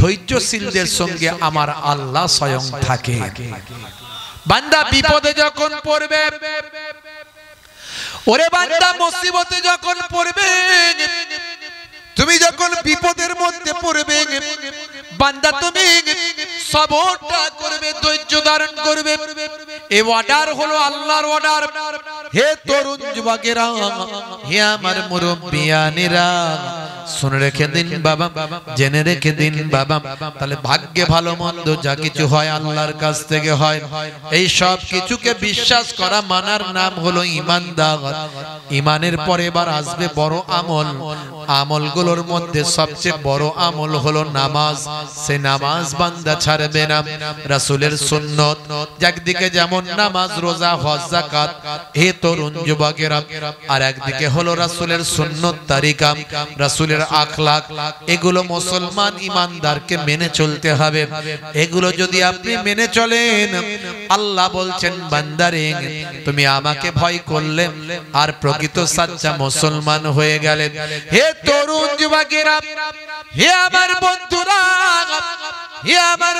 ধৈর্যশীলদের সঙ্গে আমার আল্লাহ স্বয়ং থাকে বান্দা বিপদে যখন পড়বে ওরে বান্দা মুসিবতে যখন পড়বে তুমি যখন বিপদের মধ্যে পড়বে বান্দা তুমি সবরটা করবে ধৈর্য ধারণ করবে এ অর্ডার হলো আল্লাহর অর্ডার হে তরুণ যুবকেরা হে আমার মুরব্বিয়ানেরা শুনে রেখে দিন বাবা জেনে রেখে দিন বাবা তাহলে ভাগ্যে ভালো মন্দ যা কিছু হয় আল্লাহর কাছ থেকে হয় এই সব কিছুকে বিশ্বাস করা মানার নাম হলো ইমানদার ইমানের পরে এবার আসবে বড় আমল আমলগুলোর মধ্যে সবচেয়ে বড় আমল হলো নামাজ সে নামাজ বান্দা ছাড়বে না রাসুলের সুন্নত একদিকে যেমন নামাজ রোজা হজ জাকাত হে তরুণ যুবকেরা আর একদিকে হলো রাসুলের সুন্নত তারিকা রাসুলের আখলাক এগুলো মুসলমান ইমানদারকে মেনে চলতে হবে এগুলো যদি আপনি মেনে চলেন আল্লাহ বলছেন বান্দারে তুমি আমাকে ভয় করলে আর প্রকৃত সাচ্চা মুসলমান হয়ে গেলেন হে তরুণ যুবকেরা হে আমার বন্ধুরা হে আমার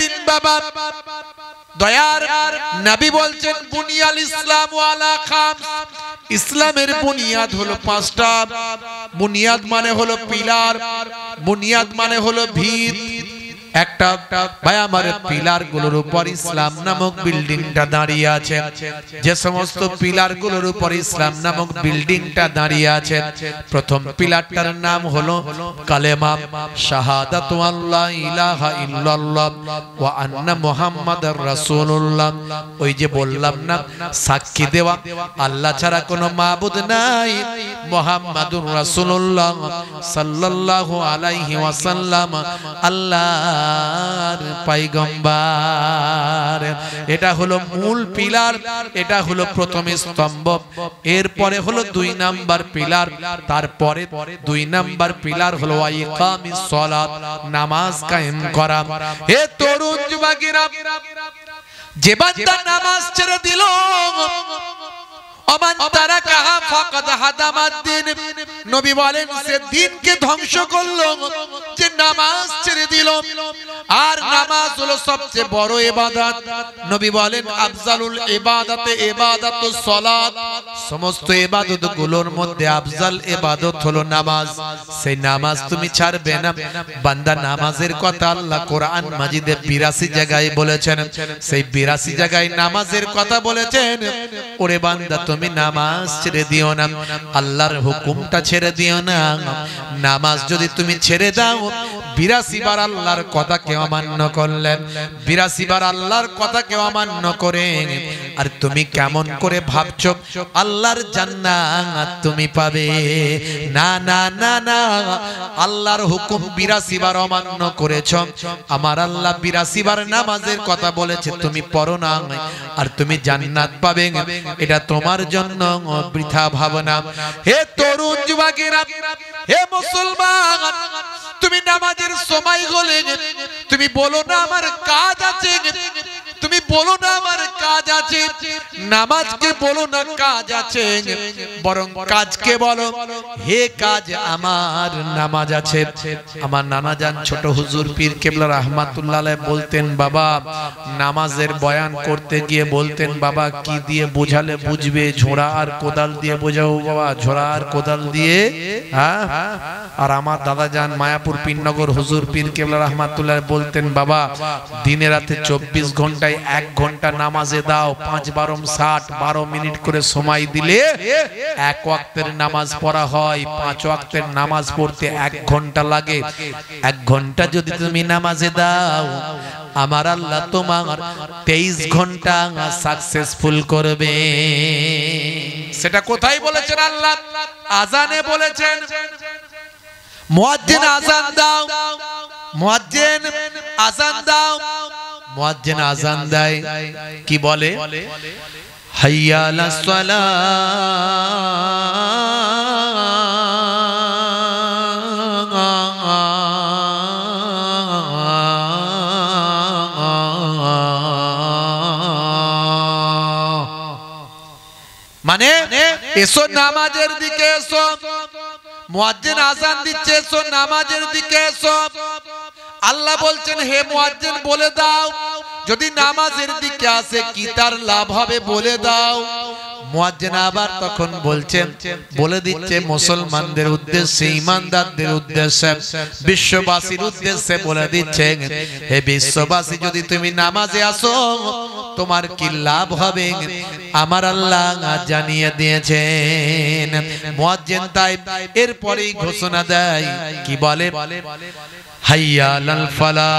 দিন বাবা দয়ার নবী বলছেন বুনিয়াল ইসলাম ওয়ালা খাম ইসলামের বুনিয়াদ হলো পাঁচটা বুনিয়াদ মানে হলো পিলার বুনিয়াদ মানে হলো ভিত একটা ভাই আমার পিলার গুলোর উপর ইসলাম নামক বিল্ডিংটা দাঁড়িয়ে আছে যে সমস্ত পিলার গুলোর উপর ইসলাম নামক বিল্ডিংটা দাঁড়িয়ে আছে প্রথম পিলারটার নাম হলো কালেমা শাহাদাত আল্লাহ ইলাহা ইল্লাল্লাহ ওয়া আন্না মুহাম্মাদার রাসূলুল্লাহ ওই যে বললাম না সাক্ষী দেওয়া আল্লাহ ছাড়া কোনো মাবুদ নাই মুহাম্মাদুর রাসূলুল্লাহ সাল্লাল্লাহু আলাইহি ওয়াসাল্লাম আল্লাহ আর পাইগম্বার এটা হলো মূল পিলার এটা হলো প্রথম স্তম্ভ এরপরে হলো দুই নাম্বার পিলার তারপরে দুই নাম্বার পিলার হলো সলাত নামাজ কায়েম করা হে তরুণ যুবকেরা যে বান্দা নামাজ ছেড়ে দিল সমস্ত এবাদত গুলোর হলো মধ্যে আফজাল এবাদত হলো নামাজ সেই নামাজ তুমি ছাড়বে না বান্দা নামাজের কথা আল্লাহ কোরআন মাজিদে বিরাশি জায়গায় বলেছেন সেই বিরাশি জায়গায় নামাজের কথা বলেছেন ওরে বান্দা তুমি তুমি নামাজ ছেড়ে দিও না আল্লাহর হুকুমটা ছেড়ে দিও না নামাজ যদি তুমি ছেড়ে দাও বিরাশিবার আল্লাহর কথা কেউ অমান্য করলেন বিরাশিবার আল্লাহর কথা কেউ অমান্য করে আর তুমি কেমন করে ভাবছ আল্লাহর জান্নাত তুমি পাবে না না না না আল্লাহর হুকুম বিরাশিবার অমান্য করেছ আমার আল্লাহ বিরাশিবার নামাজের কথা বলেছে তুমি পড়ো না আর তুমি জান্নাত পাবে এটা তোমার জন্য বৃথা ভাবনা হে তরুণ হে মুসলমান তুমি নামাজের সময় হলে তুমি বলো না আমার কাজ আছে তুমি বলো না আমার কাজ আছে নামাজকে বলো না কাজ আছে বরং কাজকে বলো হে কাজ আমার নামাজ আছে আমার নানা যান ছোট হুজুর পীর কেবলা রহমাতুল্লাহ বলতেন বাবা নামাজের বয়ান করতে গিয়ে বলতেন বাবা কি দিয়ে বোঝালে বুঝবে ঝোড়া আর কোদাল দিয়ে বোঝাও বাবা ঝোড়া আর কোদাল দিয়ে হ্যাঁ আর আমার দাদা যান মায়াপুর পিনগর হুজুর পীর কেবলা রহমাতুল্লাহ বলতেন বাবা দিনে রাতে চব্বিশ ঘন্টায় এক ঘন্টা নামাজে পাঁচে দাও পাঁচ বারো ষাট বারো মিনিট করে সময় দিলে এক ওয়াক্তের নামাজ পড়া হয় পাঁচ ওয়াক্তের নামাজ পড়তে এক ঘন্টা লাগে এক ঘন্টা যদি তুমি নামাজে দাও আমার আল্লাহ তোমার তেইশ ঘন্টা সাকসেসফুল করবে সেটা কোথায় বলেছেন আল্লাহ আজানে বলেছেন মুয়াজ্জিন আজান দাও মুয়াজ্জিন আজান দাও মুয়াজ্জিন আজান দেয় কি বলে হাইয়া আলাস সালাহ মানে, মানে এসো নামাজের দিকে এসো মুয়াজ্জিন আজান দিচ্ছে এসো নামাজের দিকে এসো আল্লাহ বলছেন হে মুয়াজ্জিন বলে দাও যদি নামাজের দিকে আসে কি তার লাভ হবে বলে দাও আবার তখন বলছেন বলে দিচ্ছে মুসলমানদের উদ্দেশ্যে উদ্দেশ্যে বিশ্ববাসীর উদ্দেশ্যে বলে দিচ্ছে হে বিশ্ববাসী যদি তুমি নামাজে আসো তোমার কি লাভ হবে আমার আল্লাহ জানিয়ে দিয়েছেন তাই এরপরেই ঘোষণা দেয় কি বলে হাইয়াল ফলা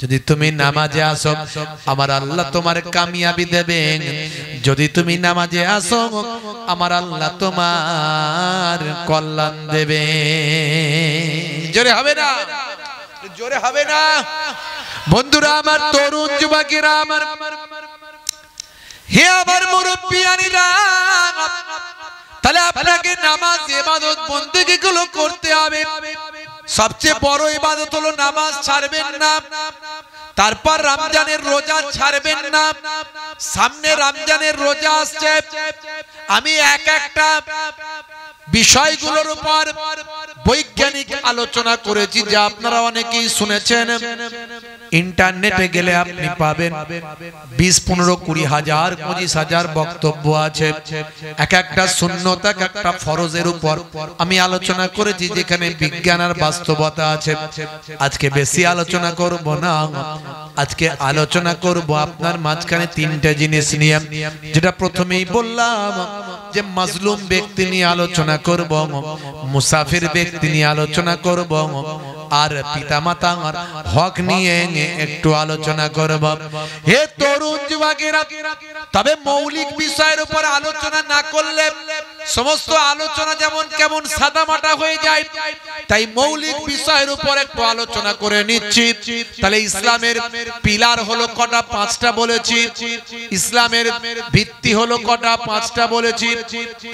যদি তুমি নামাজে আসো আমার আল্লাহ তোমার কামিয়াবি দেবেন যদি তুমি নামাজে আসো আমার আল্লাহ তোমার কল্যাণ দেবে জোরে হবে না জোরে হবে না বন্ধুরা আমার তরুণ যুবকেরা আমার হে আমার মুরব্বিয়ানিরা তাহলে আপনাকে নামাজ এবাদত বন্দেগি গুলো করতে হবে সবচেয়ে বড় ইবাদত হলো নামাজ ছাড়বেন না তারপর রমজানের রোজা ছাড়বেন না সামনে রমজানের রোজা আসছে আমি এক একটা বিষয়গুলোর উপর বৈজ্ঞানিক আলোচনা করেছি যে আপনারা অনেকেই শুনেছেন ইন্টারনেটে গেলে আপনি পাবেন বিশ পনেরো কুড়ি হাজার পঁচিশ হাজার বক্তব্য আছে এক একটা শূন্যতা এক একটা ফরজের উপর আমি আলোচনা করেছি যেখানে বিজ্ঞান আর বাস্তবতা আছে আজকে বেশি আলোচনা করব না আজকে আলোচনা করব আপনার মাঝখানে তিনটা জিনিস নিয়ে যেটা প্রথমেই বললাম যে মাজলুম ব্যক্তি নিয়ে আলোচনা আলোচনা করব মুসাফির ব্যক্তি নিয়ে আলোচনা করব আর পিতা মাতা আমার হক নিয়ে একটু আলোচনা করব হে তরুণ যুবকেরা তবে মৌলিক বিষয়ের উপর আলোচনা না করলে সমস্ত আলোচনা যেমন কেমন সাদা মাটা হয়ে যায় তাই মৌলিক বিষয়ের উপর একটু আলোচনা করে নিচ্ছি তাহলে ইসলামের পিলার হলো কটা পাঁচটা বলেছি ইসলামের ভিত্তি হলো কটা পাঁচটা বলেছি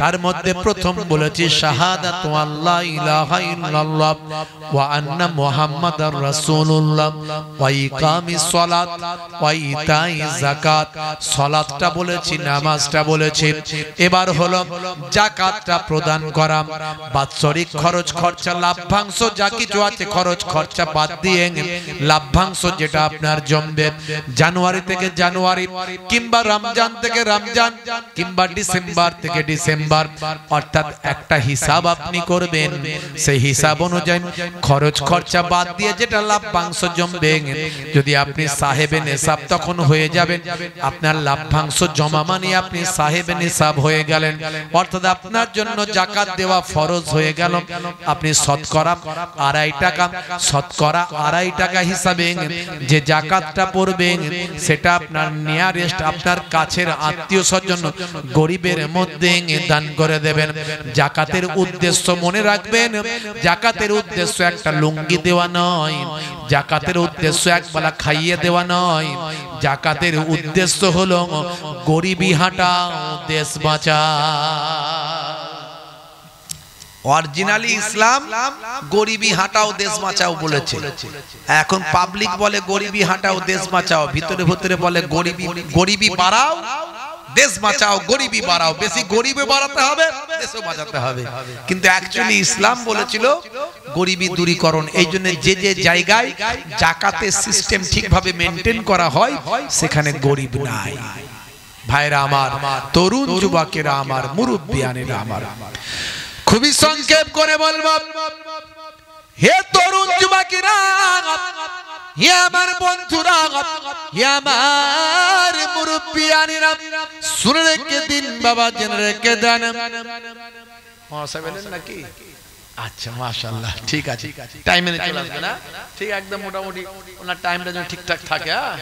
তার মধ্যে প্রথম বলেছি বলেছি শাহাদাত আল্লাহ ইলাহা ইল্লাল্লাহ ওয়া আন্না মুহাম্মাদার রাসূলুল্লাহ ওয়া ইকামিস সালাত ওয়া ইতাই যাকাত সালাতটা বলেছি নামাজটা বলেছি এবার হলো যাকাতটা প্রদান করা বাৎসরিক খরচ খরচা লাভ্যাংশ যা কিছু আছে খরচ খরচা বাদ দিয়ে লাভ্যাংশ যেটা আপনার জমবে জানুয়ারি থেকে জানুয়ারি কিংবা রমজান থেকে রমজান কিংবা ডিসেম্বর থেকে ডিসেম্বর অর্থাৎ একটা হিসাব আপনি করবেন সেই হিসাব অনুযায়ী খরচ খরচা বাদ দিয়ে যেটা লাভ্যাংশ জমবে যদি আপনি সাহেবের হিসাব তখন হয়ে যাবেন আপনার লাভ্যাংশ জমা মানে আপনি সাহেবের হিসাব হয়ে গেলেন অর্থাৎ আপনার জন্য জাকাত দেওয়া ফরজ হয়ে গেল আপনি শতকরা আড়াই টাকা শতকরা আড়াই টাকা হিসাবে যে জাকাতটা পড়বে সেটা আপনার নিয়ারেস্ট আপনার কাছের আত্মীয় স্বজন গরিবের মধ্যে দান করে দেবেন জাকাতের উদ্দেশ্য মনে রাখবেন জাকাতের উদ্দেশ্য একটা লুঙ্গি দেওয়া নয় জাকাতের উদ্দেশ্য এক বেলা খাইয়ে দেওয়া নয় জাকাতের উদ্দেশ্য হলো গরিবি হাঁটা দেশ বাঁচা অরিজিনালি ইসলাম গরিবি হাঁটাও দেশ বাঁচাও বলেছে এখন পাবলিক বলে গরিবি হাঁটাও দেশ বাঁচাও ভিতরে ভিতরে বলে গরিবি গরিবি বাড়াও দেশ বাঁচাও গরিবি বাড়াও বেশি গরিবে বাড়াতে হবে দেশও বাঁচাতে হবে কিন্তু অ্যাকচুয়ালি ইসলাম বলেছিল গরিবী দূরীকরণ এই জন্য যে যে জায়গায় জাকাতের সিস্টেম ঠিকভাবে মেনটেন করা হয় সেখানে গরিব নাই ভাইরা আমার তরুণ যুবকেরা আমার মুরব্বিয়ানেরা আমার খুবই সংক্ষেপ করে বলব হে তরুণ যুবকেরা হে আমার বন্ধুরা হে আমার মুরব্বিয়ানিরা শুনে রেখে দিন বাবা জেনে রেখে দেন নাকি আচ্ছা মাশাল্লাহ ঠিক আছে ঠিক আছে টাইমে চলে আসবে না ঠিক একদম মোটামুটি ওনার টাইমটা যেন ঠিকঠাক থাকে হ্যাঁ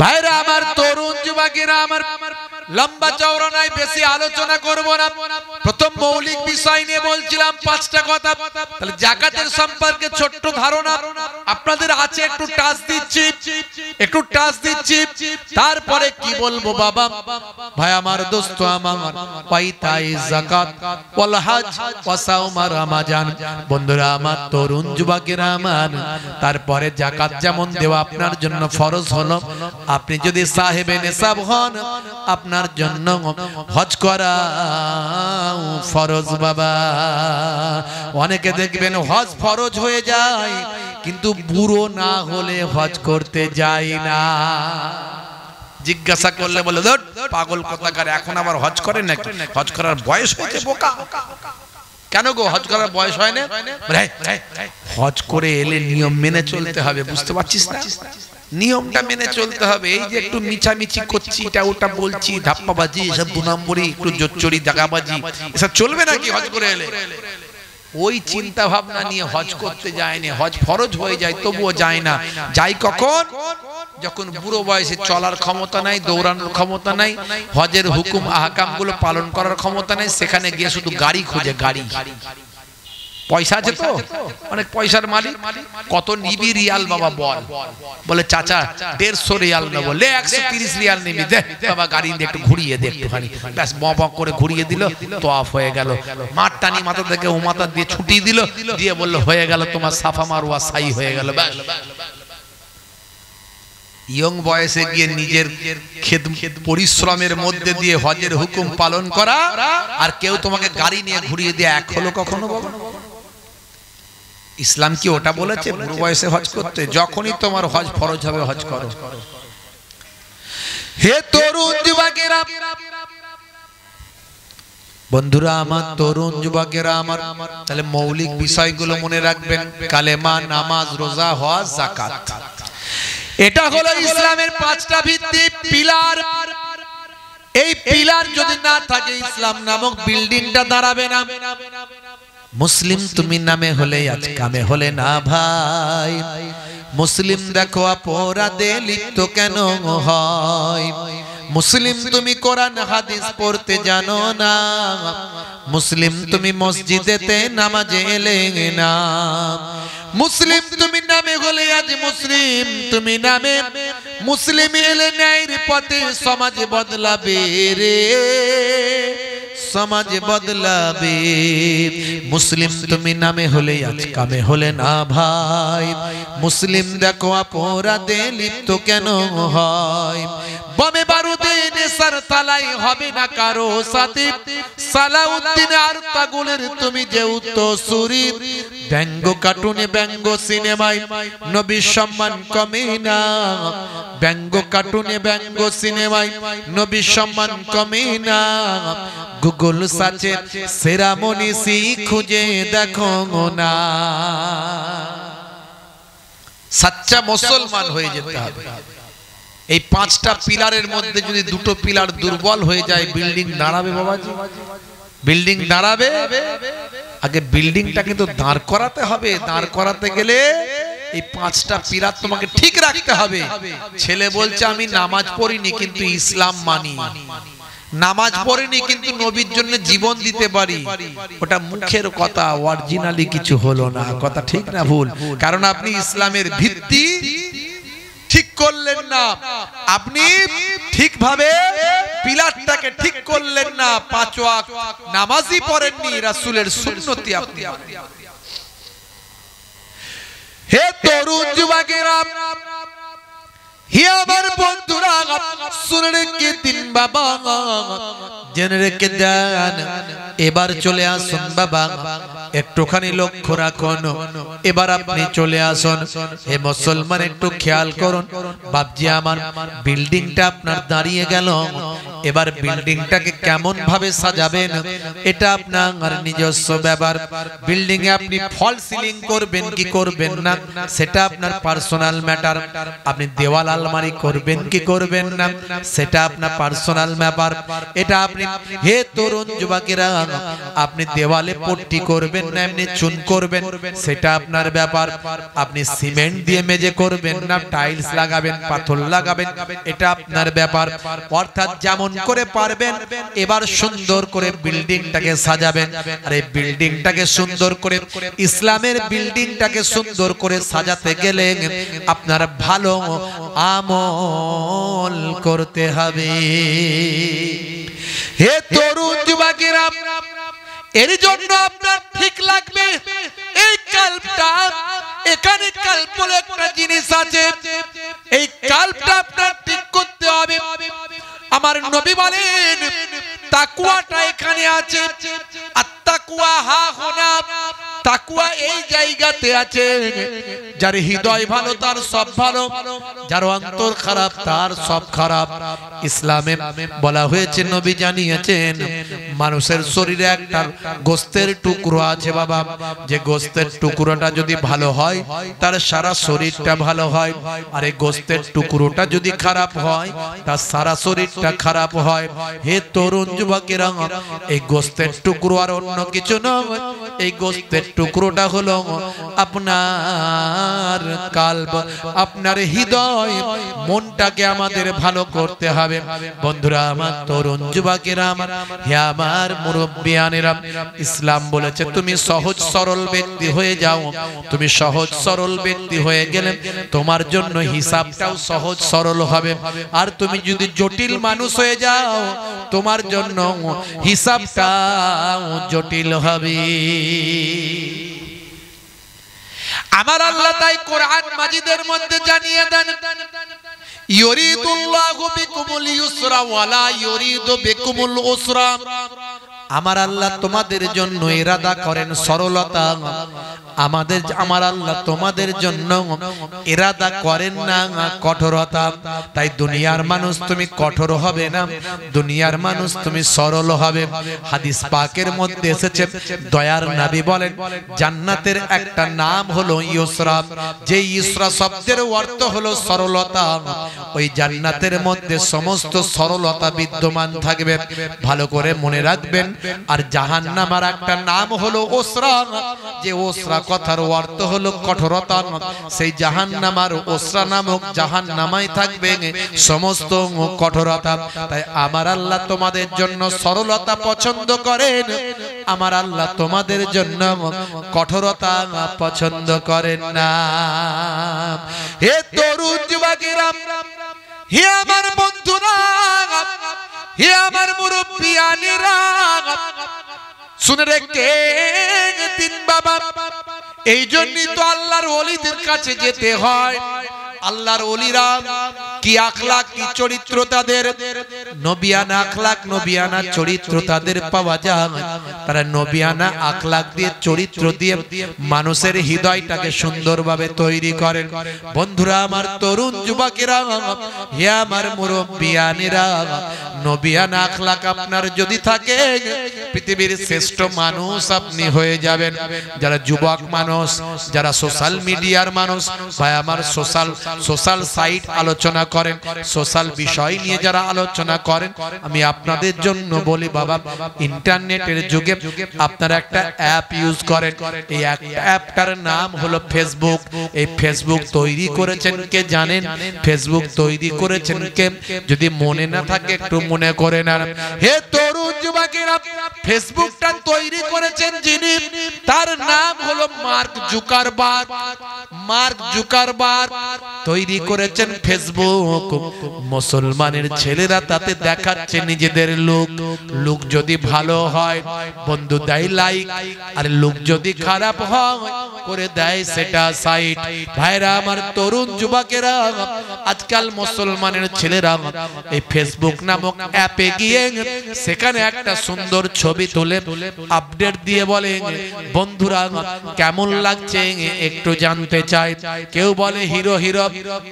ভাইরা আমার তরুণ যুবকেরা আমার লম্বা চওড়া নাই বেশি আলোচনা করব না প্রথম মৌলিক বিষয় নিয়ে বলছিলাম পাঁচটা কথা তাহলে জাকাতের সম্পর্কে ছোট্ট ধারণা আপনাদের আছে একটু টাচ দিচ্ছি একটু টাচ দিচ্ছি তারপরে কি বলবো বাবা ভাই আমার দোস্ত আমার পাইতাই জাকাত ওয়াল হজ ওয়া সাওম রমজান বন্ধুরা আমার তরুণ যুবকেরা আমার তারপরে জাকাত যেমন দেওয়া আপনার জন্য ফরজ হলো আপনি যদি সাহেব নেশাব হন আপনার জন্য হজ করা ফরজ বাবা অনেকে দেখবেন হজ ফরজ হয়ে যায় কিন্তু বুড়ো না হলে হজ করতে যায় না জিজ্ঞাসা করলে বলে পাগল কোথাকার এখন আবার হজ করে নাকি হজ করার বয়স হয়েছে বোকা কেন গো হজ করার বয়স হয় না হজ করে এলে নিয়ম মেনে চলতে হবে বুঝতে পারছিস না নিয়মটা মেনে চলতে হবে এই যে একটু মিছামিছি করছি এটা ওটা বলছি ধাপ্পাবাজি এসব দু নম্বরে একটু জোচ্চড়ি দাগাবাজি এসব চলবে নাকি হজ করে এলে ওই চিন্তা ভাবনা নিয়ে হজ করতে যায়নি হজ ফরজ হয়ে যায় তবুও যায় না যাই কখন যখন বুড়ো বয়সে চলার ক্ষমতা নাই দৌড়ানোর ক্ষমতা নাই হজের হুকুম আহকামগুলো পালন করার ক্ষমতা নাই সেখানে গিয়ে শুধু গাড়ি খুঁজে গাড়ি গাড়ি পয়সা আছে তো অনেক মানে পয়সার মালিক কত নিবি রিয়াল বাবা বল বলে চাচা দেড়শো রিয়াল নেবো একশো তিরিশ রিয়াল নিবি দে বাবা গাড়ি দিয়ে একটু ঘুরিয়ে দে একটুখানি ব্যাস ব করে ঘুরিয়ে দিল তো অফ হয়ে গেল মার টানি মাথা থেকে ও মাথা দিয়ে ছুটি দিল দিয়ে বললো হয়ে গেল তোমার সাফা মারুয়া সাই হয়ে গেল ব্যাস ইয়ং বয়সে গিয়ে নিজের পরিশ্রমের মধ্যে দিয়ে হজের হুকুম পালন করা আর কেউ তোমাকে গাড়ি নিয়ে ঘুরিয়ে দিয়ে এক হলো কখনো কখনো ইসলাম কি ওটা বলেছে বুড়ো বয়সে হজ করতে যখনই তোমার হজ ফরজ হবে হজ করো হে তরুণ যুবকেরা বন্ধুরা আমার তরুণ যুবকেরা আমার তাহলে মৌলিক বিষয়গুলো মনে রাখবেন কালেমা নামাজ রোজা হজ যাকাত এটা হলো ইসলামের পাঁচটা ভিত্তি পিলার এই পিলার যদি না থাকে ইসলাম নামক বিল্ডিংটা দাঁড়াবে না মুসলিম তুমি নামে হলে আজ কামে হলে না ভাই মুসলিম দেখো অপরাধে লিপ্ত কেন হয় মুসলিম তুমি কোরআন হাদিস পড়তে জানো না মুসলিম তুমি মসজিদেতে নামাজে এলে না মুসলিম তুমি নামে হলে আজ মুসলিম তুমি নামে মুসলিম এলে ন্যায়ের পথে সমাজ বদলাবে রে সমাজ বদলাবে মুসলিম তুমি নামে হলে আজ কামে হলে না ভাই মুসলিম দেখো অপরাধে লিপ্ত কেন হয় বমে বারুদে নেসার তালাই হবে না কারো সাথে সালাউদ্দিন আর তাগুলের তুমি যে উত্তরসূরি ব্যঙ্গ কার্টুনে ব্যঙ্গ সিনেমায় নবীর সম্মান কমে না ব্যঙ্গ কার্টুনে ব্যঙ্গ সিনেমায় নবীর সম্মান কমে না গুগ গুল সাচে সেরা মনীষি খুঁজে দেখো না সাচ্চা মুসলমান হয়ে যেতে হবে এই পাঁচটা পিলারের মধ্যে যদি দুটো পিলার দুর্বল হয়ে যায় বিল্ডিং দাঁড়াবে বাবাজি বিল্ডিং দাঁড়াবে আগে বিল্ডিংটা কিন্তু দাঁড় করাতে হবে দাঁড় করাতে গেলে এই পাঁচটা পিলার তোমাকে ঠিক রাখতে হবে ছেলে বলছে আমি নামাজ পড়িনি কিন্তু ইসলাম মানি নামাজ পড়েনি কিন্তু নবীর জন্য জীবন দিতে পারি ওটা মুখের কথা অরিজিনালি কিছু হলো না কথা ঠিক না ভুল কারণ আপনি ইসলামের ভিত্তি ঠিক করলেন না আপনি ঠিকভাবে পিলারটাকে ঠিক করলেন না পাঁচ নামাজই পড়েননি রাসূলের সুন্নতি আপনি হে তরুণ যুবকেরা আমার বন্ধুরা শুনে রেখে দিন বাবা জেনে রেখে দেন এবার চলে আসুন বাবা একটুখানি লক্ষ্য রাখুন এবার আপনি চলে আসুন হে মুসলমান একটু খেয়াল করুন বাপজি আমার বিল্ডিংটা আপনার দাঁড়িয়ে গেল এবার বিল্ডিংটাকে কেমন ভাবে সাজাবেন এটা আপনার নিজস্ব ব্যাপার বিল্ডিং এ আপনি ফল সিলিং করবেন কি করবেন না সেটা আপনার পার্সোনাল ম্যাটার আপনি দেওয়াল আলমারি করবেন কি করবেন না সেটা আপনার পার্সোনাল ব্যাপার এটা আপনি হে তরুণ যুবকেরা আপনি দেওয়ালে পট্টি করবেন না এমনি চুন করবেন সেটা আপনার ব্যাপার আপনি সিমেন্ট দিয়ে মেজে করবেন না টাইলস লাগাবেন পাথর লাগাবেন এটা আপনার ব্যাপার অর্থাৎ যেমন করে পারবেন এবার সুন্দর করে বিল্ডিংটাকে সাজাবেন আর এই বিল্ডিংটাকে সুন্দর করে ইসলামের বিল্ডিংটাকে সুন্দর করে সাজাতে গেলে আপনার ভালো আমল করতে হবে হে তরুণ যুবকেরা এর জন্য আপনার ঠিক লাগবে এই কালটা এখানে কাল বলে একটা জিনিস আছে এই কাল্পটা আপনার ঠিক করতে হবে আমার নবী বলেন তাকুয়াটা এখানে আছে আর তাকুয়া হা তাকুয়া এই জায়গাতে আছে যার হৃদয় ভালো তার সব ভালো যার অন্তর খারাপ তার সব খারাপ ইসলামে বলা হয়েছে নবী জানিয়েছেন মানুষের শরীরে একটা গোস্তের টুকরো আছে বাবা যে গোস্তের টুকরোটা যদি ভালো হয় তার সারা শরীরটা ভালো হয় আর এই গোস্তের টুকরোটা যদি খারাপ হয় তার সারা শরীরটা খারাপ হয় হে তরুণ যুবকেরা এই গোস্তের টুকরো আর অন্য কিছু নয় এই গোস্তের টুকরোটা হলো আপনার কালব আপনার হৃদয় মনটাকে আমাদের ভালো করতে হবে বন্ধুরা আমার তরুণ যুবকেরা আমার হে আমার মুরব্বিয়ানেরা ইসলাম বলেছে তুমি সহজ সরল ব্যক্তি হয়ে যাও তুমি সহজ সরল ব্যক্তি হয়ে গেলে তোমার জন্য হিসাবটাও সহজ সরল হবে আর তুমি যদি জটিল মানুষ হয়ে যাও তোমার জন্য হিসাবটা জটিল মাহফিল হবে আমার আল্লাহ তাই কোরআন মাজিদের মধ্যে জানিয়ে দেন ইউরিদুল্লাহু বিকুমুল ইউসরা ওয়ালা ইউরিদু বিকুমুল উসরা আমার আল্লাহ তোমাদের জন্য ইরাদা করেন সরলতা আমাদের আমার আল্লাহ তোমাদের জন্য এরাদা করেন না কঠোরতা তাই দুনিয়ার মানুষ তুমি কঠোর হবে না দুনিয়ার মানুষ তুমি সরল হবে হাদিস পাকের মধ্যে এসেছে দয়ার নাবি বলেন জান্নাতের একটা নাম হলো ইউসরা যে ইসরা শব্দের অর্থ হলো সরলতা ওই জান্নাতের মধ্যে সমস্ত সরলতা বিদ্যমান থাকবে ভালো করে মনে রাখবেন আর জাহান্নামার একটা নাম হলো ওসরা যে ওসরা কথার অর্থ হলো কঠোরতা সেই জাহান নামার ওসরা নামক জাহান নামাই থাকবে সমস্ত কঠোরতা তাই আমার আল্লাহ তোমাদের জন্য সরলতা পছন্দ করেন আমার আল্লাহ তোমাদের জন্য কঠোরতা পছন্দ করেন না হে তরুণ হে আমার বন্ধুরা হে আমার মুরব্বিয়ানেরা শুনে রেখে তিন বাবা এই জন্যই তো আল্লাহর অলিদের কাছে যেতে হয় আল্লাহর অলিরা কি আখলাক কি চরিত্র তাদের নবিয়ানা আখলাক নবিয়ানা চরিত্র তাদের পাওয়া যায় তারা নবিয়ানা আখলাক দিয়ে চরিত্র দিয়ে মানুষের হৃদয়টাকে সুন্দরভাবে তৈরি করেন বন্ধুরা আমার তরুণ যুবকেরা হে আমার মুরব্বিয়ানেরা নবিয়ানা আখলাক আপনার যদি থাকে পৃথিবীর শ্রেষ্ঠ মানুষ আপনি হয়ে যাবেন যারা যুবক মানুষ মানুষ যারা সোশ্যাল মিডিয়ার মানুষ ভাই আমার সোশ্যাল সোশ্যাল সাইট আলোচনা করেন সোশ্যাল বিষয় নিয়ে যারা আলোচনা করেন আমি আপনাদের জন্য বলি বাবা ইন্টারনেটের যুগে আপনারা একটা অ্যাপ ইউজ করেন এই অ্যাপটার নাম হলো ফেসবুক এই ফেসবুক তৈরি করেছেন কে জানেন ফেসবুক তৈরি করেছেন কে যদি মনে না থাকে একটু মনে করে না হে তরুণ যুবকেরা ফেসবুকটা তৈরি করেছেন যিনি তার নাম হলো মার মার্ক জুকারবার মার্ক জুকারবার তৈরি করেছেন ফেসবুক মুসলমানের ছেলেরা তাতে দেখাচ্ছে নিজেদের লোক লোক যদি ভালো হয় বন্ধু দেয় লাইক আর লোক যদি খারাপ হয় করে দেয় সেটা সাইট ভাইরা আমার তরুণ যুবকেরা আজকাল মুসলমানের ছেলেরা এই ফেসবুক নামক অ্যাপে গিয়ে সেখানে একটা সুন্দর ছবি তুলে আপডেট দিয়ে বলে বন্ধুরা কেমন লাগছে একটু জানতে চাই কেউ বলে হিরো হিরো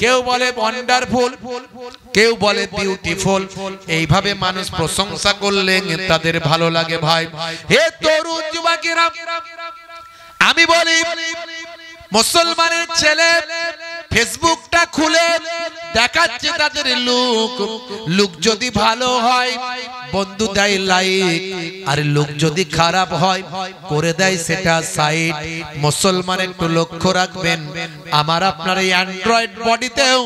কেউ বলে ওয়ান্ডারফুল কেউ বলে বিউটিফুল এইভাবে মানুষ প্রশংসা করলে তাদের ভালো লাগে ভাই হে তরুণ যুবকেরা আমি বলি মুসলমানের ছেলে ফেসবুকটা খুলে দেখাচ্ছে তাদের লোক লোক যদি ভালো হয় বন্ধু দেয় লাইক আর লোক যদি খারাপ হয় করে দেয় সেটা সাইট মুসলমান একটু লক্ষ্য রাখবেন আমার আপনার এই অ্যান্ড্রয়েড বডিতেও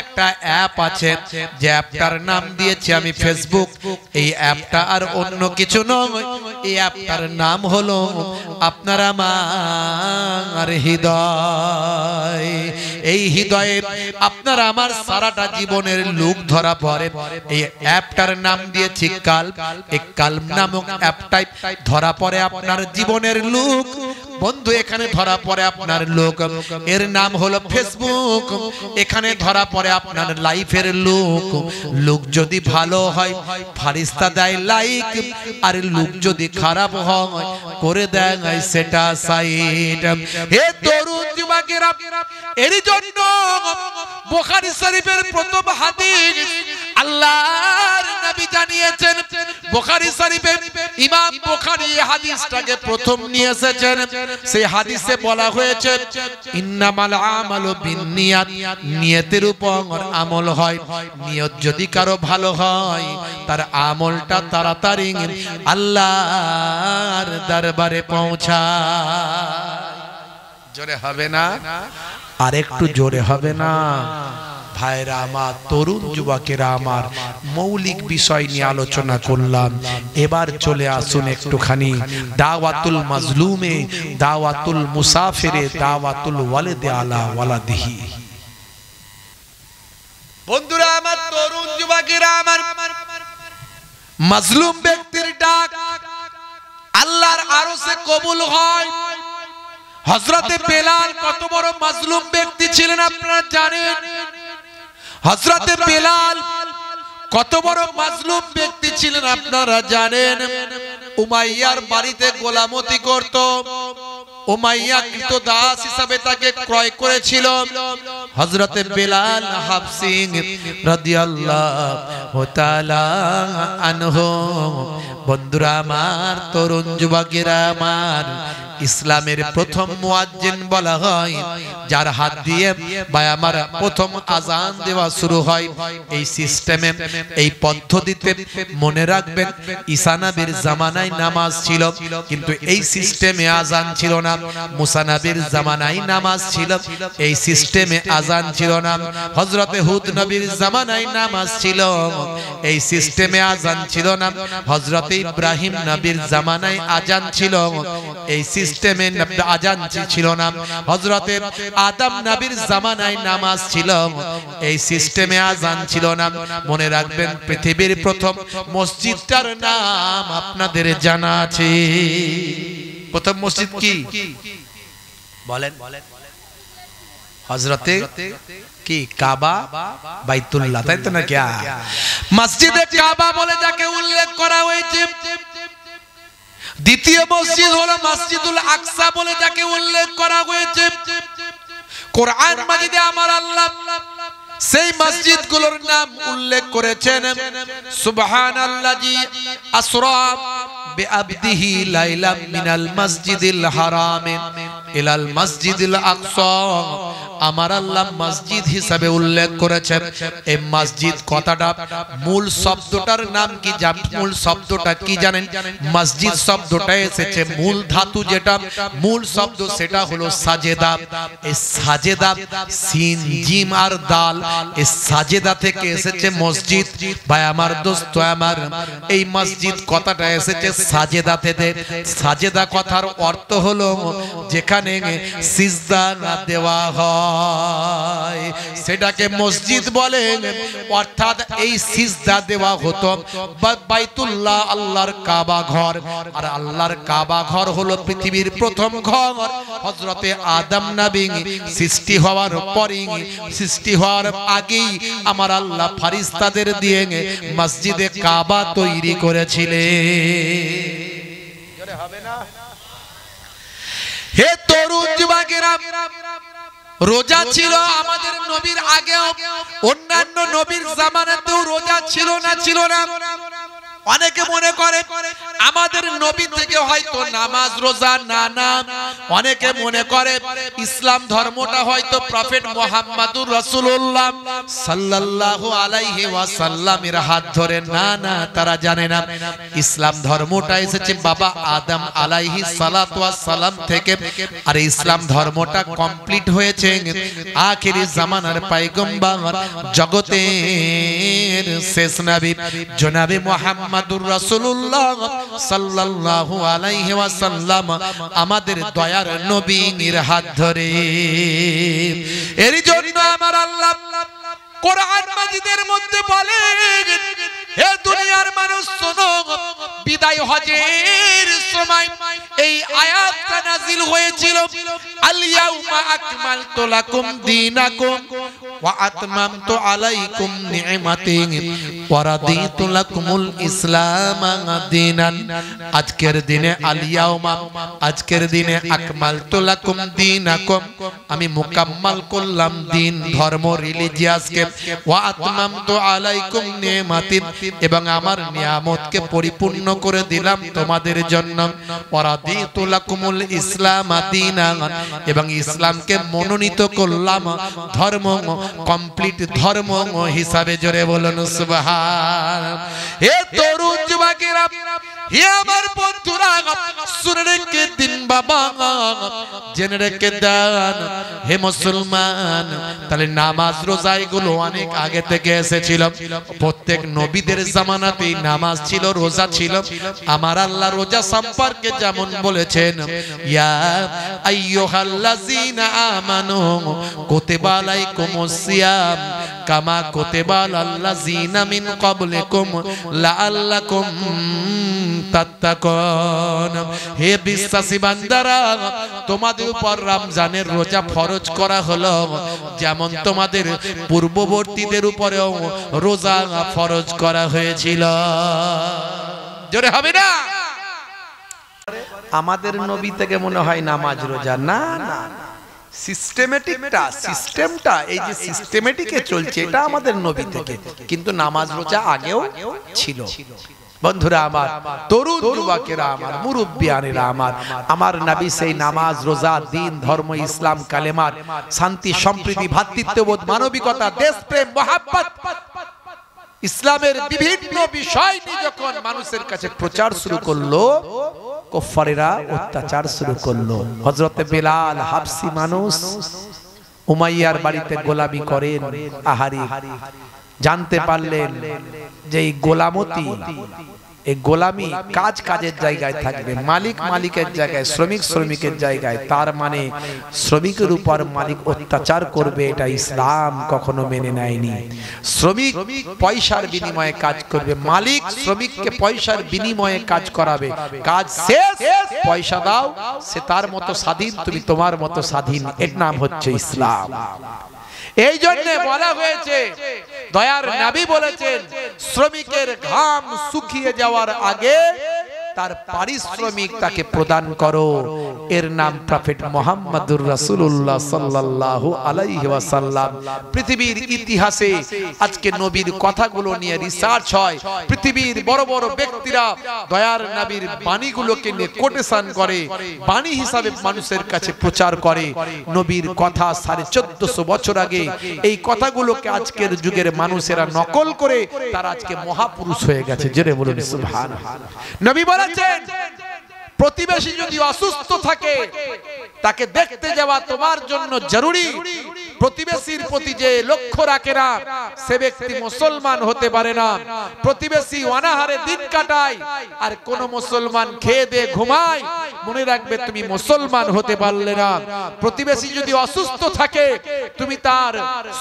একটা অ্যাপ আছে যে অ্যাপটার নাম দিয়েছি আমি ফেসবুক এই অ্যাপটা আর অন্য কিছু নয় এই অ্যাপটার নাম হলো আপনার আমার হৃদয় এই হৃদয়ে আপনার আমার সারাটা জীবনের লুক ধরা পড়ে এই অ্যাপটার নাম দিয়েছি কাল এই কাল নামক অ্যাপটাই ধরা পড়ে আপনার জীবনের লুক বন্ধু এখানে ধরা পড়ে আপনার লোক এর নাম হলো ফেসবুক এখানে ধরা পড়ে পরে আপনার লাইফের লোক লোক যদি ভালো হয় ফারিস্তা দেয় লাইক আর লোক যদি খারাপ হয় করে দেয় সেটা সাইড হে তরুণ যুবকেরা এর জন্য বোখারি শরীফের প্রথম হাদিস আল্লাহর নবী জানিয়েছেন বুখারী শরীফে ইমাম বুখারী হাদিসটাকে প্রথম নিয়ে এসেছেন সেই হাদিসে বলা হয়েছে ইন্নামাল আমালু বিন নিয়াত নিয়তের উপর ওর আমল হয় নিয়ত যদি কারো ভালো হয় তার আমলটা তাড়াতাড়ি আল্লাহর দরবারে পৌঁছা জোরে হবে না আর একটু জোরে হবে না ভাইরা আমার তরুণ যুবকেরা আমার মৌলিক বিষয় নিয়ে আলোচনা করলাম এবার চলে আসুন একটুখানি দাওয়াতুল মাজলুমে দাওয়াতুল মুসাফিরে দাওয়াতুল ওয়ালেদে আলা ওয়ালাদিহি বন্ধুরা আমার তরুণ যুবকেরা আমার মাজলুম ব্যক্তির ডাক আল্লাহর আরো সে কবুল হয় হজরতে বেলাল কত বড় মাজলুম ব্যক্তি ছিলেন আপনারা জানেন হজরতে বেলাল কত বড় মাজলুম ব্যক্তি ছিলেন আপনারা জানেন উমাইয়ার বাড়িতে গোলামতি করত কৃত দাস হিসাবে তাকে ক্রয় করেছিল হযরতে বেলাল হাফসি রাদিয়াল্লাহু তাআলা আনহু বন্ধুরা আমার তরুণ যুবকেরা আমার ইসলামের প্রথম মুয়াজ্জিন বলা হয় যার হাত দিয়ে আমার প্রথম আজান দেওয়া শুরু হয় এই সিস্টেমে এই পদ্ধতিতে মনে রাখবেন ইসানাবির জামানায় নামাজ ছিল কিন্তু এই সিস্টেমে আজান ছিল না মুসানাবির জামানায় নামাজ ছিল এই সিস্টেমে আজান ছিল না হজরতে হুদ নবীর জামানায় নামাজ ছিল এই সিস্টেমে আজান ছিল না হজরতে ইব্রাহিম নবীর জামানায় আজান ছিল এই সিস্টেম সিস্টেমে আজান ছিল না হজরতের আদাম নাবির জামানায় নামাজ ছিল এই সিস্টেমে আজান ছিল না মনে রাখবেন পৃথিবীর প্রথম মসজিদটার নাম আপনাদের জানা আছে প্রথম মসজিদ কি বলেন বলেন হজরতে কি কাবা বাইতুল্লাহ তাই তো না কি মসজিদে কাবা বলে যাকে উল্লেখ করা হয়েছে দ্বিতীয় মসজিদ হলো মসজিদুল আকসা বলে যাকে উল্লেখ করা হয়েছে কোরআন মাজিদে আমার আল্লাহ সেই মসজিদগুলোর নাম উল্লেখ করেছেন সুবহানাল্লাজি আসরা বিআবদিহি লাইলাম মিনাল মসজিদিল হারাম ইলাল মসজিদিল আকসা আমার আল্লাহ মসজিদ হিসাবে উল্লেখ করেছেন এই মসজিদ কথাটা মূল শব্দটার নাম কি মূল শব্দটা কি জানেন মসজিদ শব্দটা এসেছে মূল ধাতু যেটা মূল শব্দ সেটা হলো সাজেদা এই সাজেদা সিন জিম আর দাল এই সাজেদা থেকে এসেছে মসজিদ ভাই আমার দোস্ত আমার এই মসজিদ কথাটা এসেছে সাজেদা থেকে সাজেদা কথার অর্থ হলো যেখানে সিজদা না দেওয়া হয় হয় সেটাকে মসজিদ বলেন অর্থাৎ এই সিজদা দেওয়া হতো বাইতুল্লাহ আল্লাহর কাবা ঘর আর আল্লাহর কাবা ঘর হলো পৃথিবীর প্রথম ঘর হজরতে আদম নবী সৃষ্টি হওয়ার পরই সৃষ্টি হওয়ার আগেই আমার আল্লাহ ফারিস্তাদের দিয়ে মসজিদে কাবা তৈরি করেছিলে হে তরুণ যুবকেরা রোজা ছিল আমাদের নবীর আগেও অন্যান্য নবীর জামানাতেও রোজা ছিল না ছিল না অনেকে মনে করে আমাদের নবী থেকে হয়তো নামাজ রোজা না না অনেকে মনে করে ইসলাম ধর্মটা হয়তো প্রফেট মোহাম্মদুর রাসূলুল্লাহ সাল্লাহ আলাইহে ওয়াসাল্লামের হাত ধরে না না তারা জানে না ইসলাম ধর্মটা এসেছে বাবা আদম আলাইহি সালাতু সালাম থেকে আর ইসলাম ধর্মটা কমপ্লিট হয়েছে আখেরি জামানার পাইগম্বা জগতের শেষ নাবি জনাবে মোহাম্মদ মুহাম্মাদুর রাসূলুল্লাহ সাল্লাল্লাহু আলাইহি ওয়াসাল্লাম আমাদের দয়ার নবীর হাত ধরে এর জন্য আমার আল্লাহ কোরআন মাজিদের মধ্যে বলেন হে দুনিয়ার মানুষ শোনো বিদায় হজের সময় এই আয়াতটা হয়েছিল আকমালতু লাকুম দীনাকুম ওয়া আতমামতু আলাইকুম ওয়া লাকুমুল ইসলাম দীনান আজকের দিনে আলিয়াউমা আজকের দিনে আকমালতু লাকুম দীনাকুম আমি মুকাম্মাল করলাম দিন ধর্ম রিলিজিয়াসকে ওয়া আতমামতু আলাইকুম নি'মাতি এবং আমার নিয়ামতকে পরিপূর্ণ করে দিলাম তোমাদের জন্য ইসলাম এবং ইসলামকে মনোনীত করলাম ধর্ম কমপ্লিট ধর্ম হিসাবে জোরে বলুন হে তাহলে অনেক আগে থেকে এসেছিল প্রত্যেক নবী নবীদের জামানাতে নামাজ ছিল রোজা ছিল আমার আল্লাহ রোজা সম্পর্কে যেমন বলেছেন ইয়া আইয়ুহাল্লাযিনা আমানু কুতিবা আলাইকুমুস সিয়াম কামা কুতিবা আলাল্লাযিনা মিন ক্বাবলিকুম লাআল্লাকুম তাত্তাকুন হে বিশ্বাসী বান্দারা তোমাদের উপর রমজানের রোজা ফরজ করা হলো যেমন তোমাদের পূর্ববর্তীদের উপরেও রোজা ফরজ করা করা হয়েছিল জোরে হবে না আমাদের নবী থেকে মনে হয় নামাজ রোজা না না সিস্টেমেটিকটা সিস্টেমটা এই যে সিস্টেমেটিকে চলছে এটা আমাদের নবী থেকে কিন্তু নামাজ রোজা আগেও ছিল বন্ধুরা আমার তরুণ যুবকেরা আমার মুরব্বিয়ানেরা আমার আমার নবী সেই নামাজ রোজা দিন ধর্ম ইসলাম কালেমার শান্তি সম্প্রীতি ভ্রাতৃত্ববোধ মানবিকতা দেশপ্রেম মহাব্বত ইসলামের বিভিন্ন বিষয় নিয়ে যখন মানুষের কাছে প্রচার শুরু করলো কফারেরা অত্যাচার শুরু করলো হজরতে বেলাল হাফসি মানুষ উমাইয়ার বাড়িতে গোলামি করেন আহারি জানতে পারলেন যে গোলামতি এই গোলামি কাজ কাজের জায়গায় থাকবে মালিক মালিকের জায়গায় শ্রমিক শ্রমিকের জায়গায় তার মানে, মানে শ্রমিকের উপর মালিক অত্যাচার করবে এটা ইসলাম কখনো মেনে নেয়নি শ্রমিক পয়সার বিনিময়ে কাজ করবে মালিক শ্রমিককে পয়সার বিনিময়ে কাজ করাবে কাজ শেষ পয়সা দাও সে তার মতো স্বাধীন তুমি তোমার মতো স্বাধীন এর নাম হচ্ছে ইসলাম এই জন্য বলা হয়েছে দয়ার নাবি বলেছেন শ্রমিকের ঘাম শুকিয়ে যাওয়ার আগে তার পারিশ্রমিক তাকে প্রদান করো এর নাম প্রফেট মোহাম্মদুর রাসূলুল্লাহ সাল্লাল্লাহু আলাইহি ওয়াসাল্লাম পৃথিবীর ইতিহাসে আজকে নবীর কথাগুলো নিয়ে রিসার্চ হয় পৃথিবীর বড় বড় ব্যক্তিরা দয়ার নবীর বাণীগুলোকে নিয়ে কোটেশন করে বাণী হিসাবে মানুষের কাছে প্রচার করে নবীর কথা সাড়ে চোদ্দশো বছর আগে এই কথাগুলোকে আজকের যুগের মানুষেরা নকল করে তারা আজকে মহাপুরুষ হয়ে গেছে জেনে বলুন সুবহান নবী বলেন বলেছেন প্রতিবেশী যদি অসুস্থ থাকে তাকে দেখতে যাওয়া তোমার জন্য জরুরি প্রতিবেশীর প্রতি যে লক্ষ্য রাখে না সে ব্যক্তি মুসলমান হতে পারে না প্রতিবেশী অনাহারে দিন কাটায় আর কোন মুসলমান খেয়ে দিয়ে ঘুমায় মনে রাখবে তুমি মুসলমান হতে পারলে না প্রতিবেশী যদি অসুস্থ থাকে তুমি তার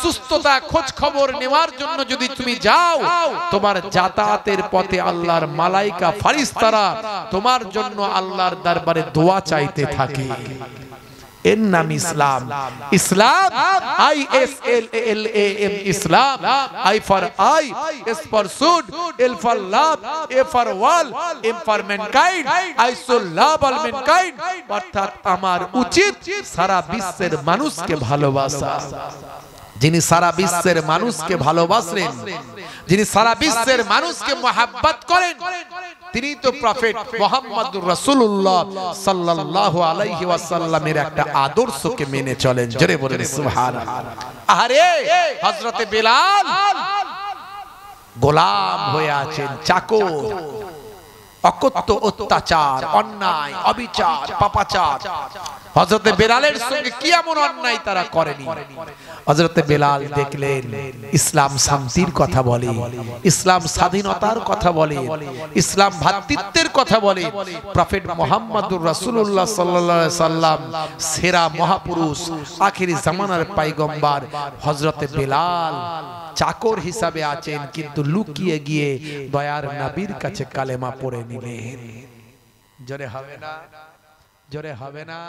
সুস্থতা খোঁজ খবর নেওয়ার জন্য যদি তুমি যাও তোমার যাতায়াতের পথে আল্লাহর মালাইকা ফারিস্তারা তোমার জন্য আল্লাহর দরবারে দোয়া চাইতে থাকে এর নাম ইসলাম Islam I S L L A M Islam I for I S for should L for love A for all M for mankind I so love all mankind অর্থাৎ আমার উচিত সারা বিশ্বের মানুষকে ভালোবাসা যিনি সারা বিশ্বের মানুষকে ভালোবাসেন যিনি সারা বিশ্বের মানুষকে মহাব্বত করেন তিনি তো প্রফেট মোহাম্মদ রসুল্লাহ সাল্লাহ আলাইহি ওয়াসাল্লামের একটা আদর্শকে মেনে চলেন জোরে বলেন সুহান আরে হযরতে বিলাল গোলাম হয়ে আছেন চাকর অকত্য অত্যাচার অন্যায় অবিচার পাপাচার হজরতে বেলালের সঙ্গে কি এমন অন্যায় তারা করেনি হজরতে বেলাল দেখলেন ইসলাম শান্তির কথা বলে ইসলাম স্বাধীনতার কথা বলে ইসলাম ভাতৃত্বের কথা বলে প্রফেট মোহাম্মদুর রাসুল্লাহ সাল্লা সাল্লাম সেরা মহাপুরুষ আখিরি জামানার পাইগম্বার হজরতে বেলাল চাকর হিসাবে আছেন কিন্তু লুকিয়ে গিয়ে দয়ার নাবির কাছে কালেমা পড়ে নিলেন জরে হবে না জোরে হবে না